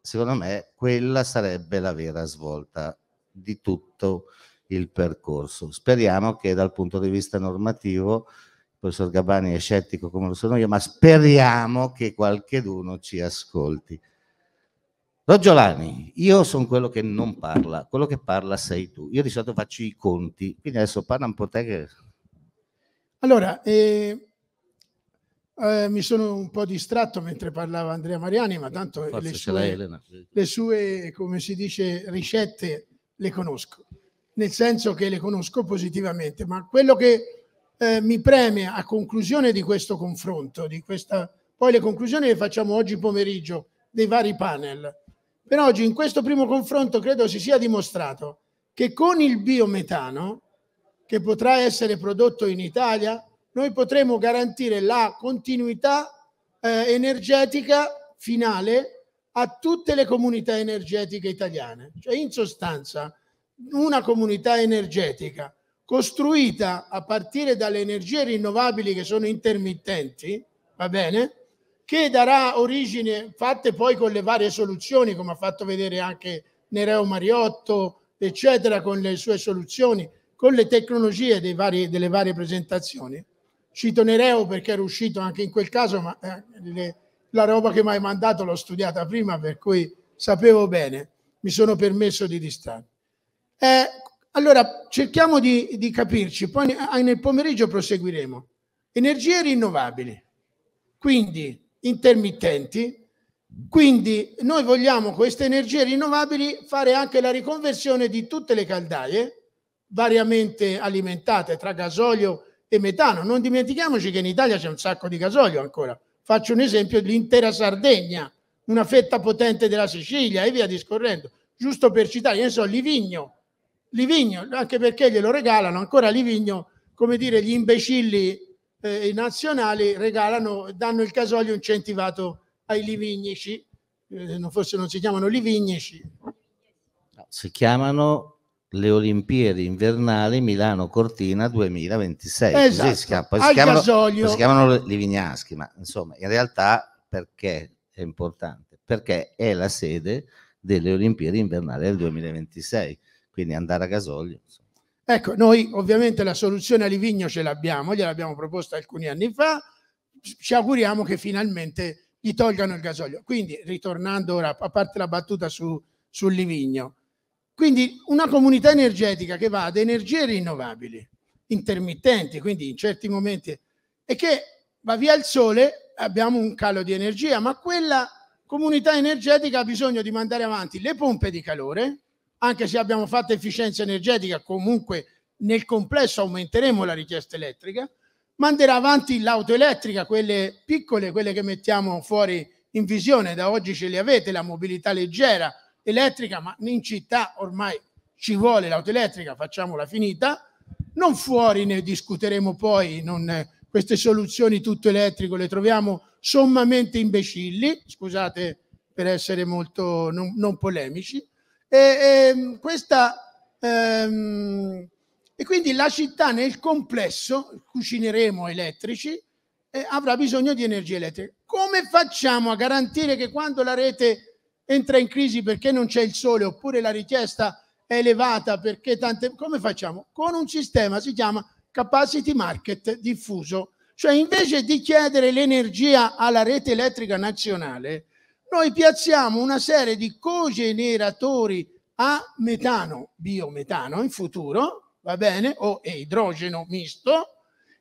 secondo me quella sarebbe la vera svolta di tutto il percorso. Speriamo che dal punto di vista normativo, il professor Gabbani è scettico come lo sono io, ma speriamo che qualcheduno ci ascolti. Roggiolani, io sono quello che non parla, quello che parla sei tu. Io di solito faccio i conti, quindi adesso parla un po' te che... Allora, eh, eh, mi sono un po' distratto mentre parlava Andrea Mariani, ma tanto le sue, le sue, come si dice, ricette le conosco, nel senso che le conosco positivamente, ma quello che eh, mi preme a conclusione di questo confronto, di questa, poi le conclusioni le facciamo oggi pomeriggio dei vari panel, per oggi in questo primo confronto credo si sia dimostrato che con il biometano, che potrà essere prodotto in Italia, noi potremo garantire la continuità eh, energetica finale a tutte le comunità energetiche italiane. Cioè, in sostanza, una comunità energetica costruita a partire dalle energie rinnovabili che sono intermittenti, va bene, che darà origine, fatte poi con le varie soluzioni, come ha fatto vedere anche Nereo Mariotto, eccetera, con le sue soluzioni, con le tecnologie vari, delle varie presentazioni. Cito Nereo perché ero uscito anche in quel caso, ma eh, le, la roba che mi hai mandato l'ho studiata prima, per cui sapevo bene, mi sono permesso di distrarmi. Eh, allora, cerchiamo di, di capirci, poi ah, nel pomeriggio proseguiremo. Energie rinnovabili. Quindi intermittenti. Quindi noi vogliamo queste energie rinnovabili fare anche la riconversione di tutte le caldaie variamente alimentate tra gasolio e metano. Non dimentichiamoci che in Italia c'è un sacco di gasolio ancora. Faccio un esempio dell'intera Sardegna, una fetta potente della Sicilia e via discorrendo. Giusto per citare, io ne so, Livigno, Livigno, anche perché glielo regalano ancora Livigno, come dire, gli imbecilli eh, nazionali regalano, danno il gasolio incentivato ai livignici, eh, forse non si chiamano livignici. si chiamano le Olimpiadi invernali Milano Cortina 2026. Esatto. Si, chiamano, si, chiamano, si, chiamano, Livignaschi, ma insomma, in realtà perché è importante? Perché è la sede delle Olimpiadi invernali del 2026, quindi andare a gasolio. Insomma. Ecco, noi ovviamente la soluzione a Livigno ce l'abbiamo, gliel'abbiamo proposta alcuni anni fa, ci auguriamo che finalmente gli tolgano il gasolio. Quindi, ritornando ora, a parte la battuta su, su Livigno, quindi una comunità energetica che va ad energie rinnovabili, intermittenti, quindi in certi momenti, e che va via il sole, abbiamo un calo di energia, ma quella comunità energetica ha bisogno di mandare avanti le pompe di calore, anche se abbiamo fatto efficienza energetica, comunque nel complesso aumenteremo la richiesta elettrica, manderà avanti l'auto elettrica, quelle piccole, quelle che mettiamo fuori in visione, da oggi ce le avete, la mobilità leggera, elettrica, ma in città ormai ci vuole l'auto elettrica, facciamola finita, non fuori ne discuteremo poi, non, queste soluzioni tutto elettrico le troviamo sommamente imbecilli, scusate per essere molto non, non polemici, e, e, ehm, questa, ehm, e quindi la città nel complesso, cucineremo elettrici, eh, avrà bisogno di energia elettrica. Come facciamo a garantire che quando la rete entra in crisi perché non c'è il sole oppure la richiesta è elevata perché tante... Come facciamo? Con un sistema, si chiama capacity market diffuso. Cioè invece di chiedere l'energia alla rete elettrica nazionale, noi piazziamo una serie di cogeneratori a metano, biometano in futuro, va bene, o idrogeno misto,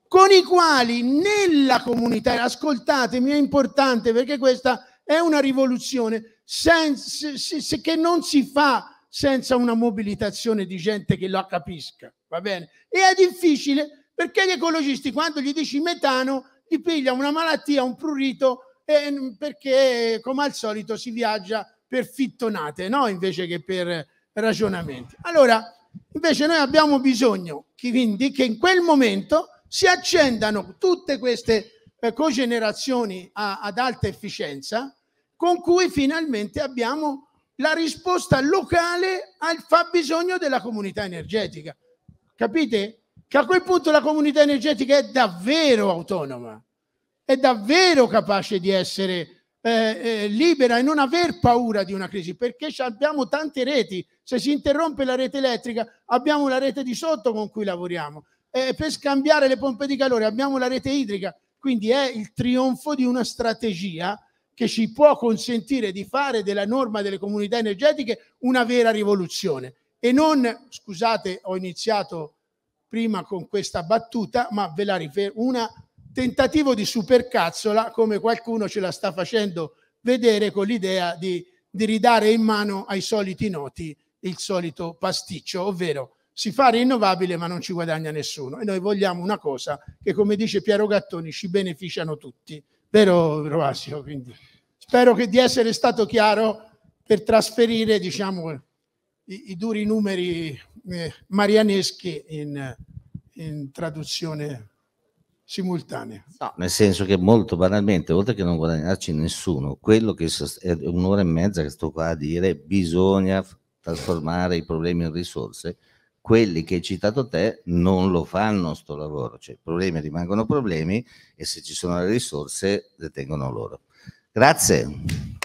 con i quali nella comunità, ascoltatemi, è importante perché questa è una rivoluzione senza, se, se, che non si fa senza una mobilitazione di gente che la capisca, va bene? E è difficile perché gli ecologisti, quando gli dici metano, gli piglia una malattia, un prurito, eh, perché come al solito si viaggia per fittonate, no? invece che per ragionamenti. Allora, invece noi abbiamo bisogno quindi che in quel momento si accendano tutte queste eh, cogenerazioni a, ad alta efficienza con cui finalmente abbiamo la risposta locale al fabbisogno della comunità energetica. Capite? Che a quel punto la comunità energetica è davvero autonoma è davvero capace di essere eh, eh, libera e non aver paura di una crisi, perché abbiamo tante reti. Se si interrompe la rete elettrica, abbiamo la rete di sotto con cui lavoriamo. Eh, per scambiare le pompe di calore abbiamo la rete idrica. Quindi è il trionfo di una strategia che ci può consentire di fare della norma delle comunità energetiche una vera rivoluzione. E non, scusate, ho iniziato prima con questa battuta, ma ve la rifermo, una tentativo di supercazzola come qualcuno ce la sta facendo vedere con l'idea di, di ridare in mano ai soliti noti il solito pasticcio, ovvero si fa rinnovabile ma non ci guadagna nessuno e noi vogliamo una cosa che come dice Piero Gattoni ci beneficiano tutti, vero Roasio? Quindi spero che di essere stato chiaro per trasferire diciamo, i, i duri numeri eh, marianeschi in, in traduzione simultanea. No, nel senso che molto banalmente, oltre che non guadagnarci nessuno, quello che è un'ora e mezza che sto qua a dire, bisogna trasformare i problemi in risorse, quelli che hai citato te non lo fanno sto lavoro, cioè i problemi rimangono problemi e se ci sono le risorse le tengono loro. Grazie.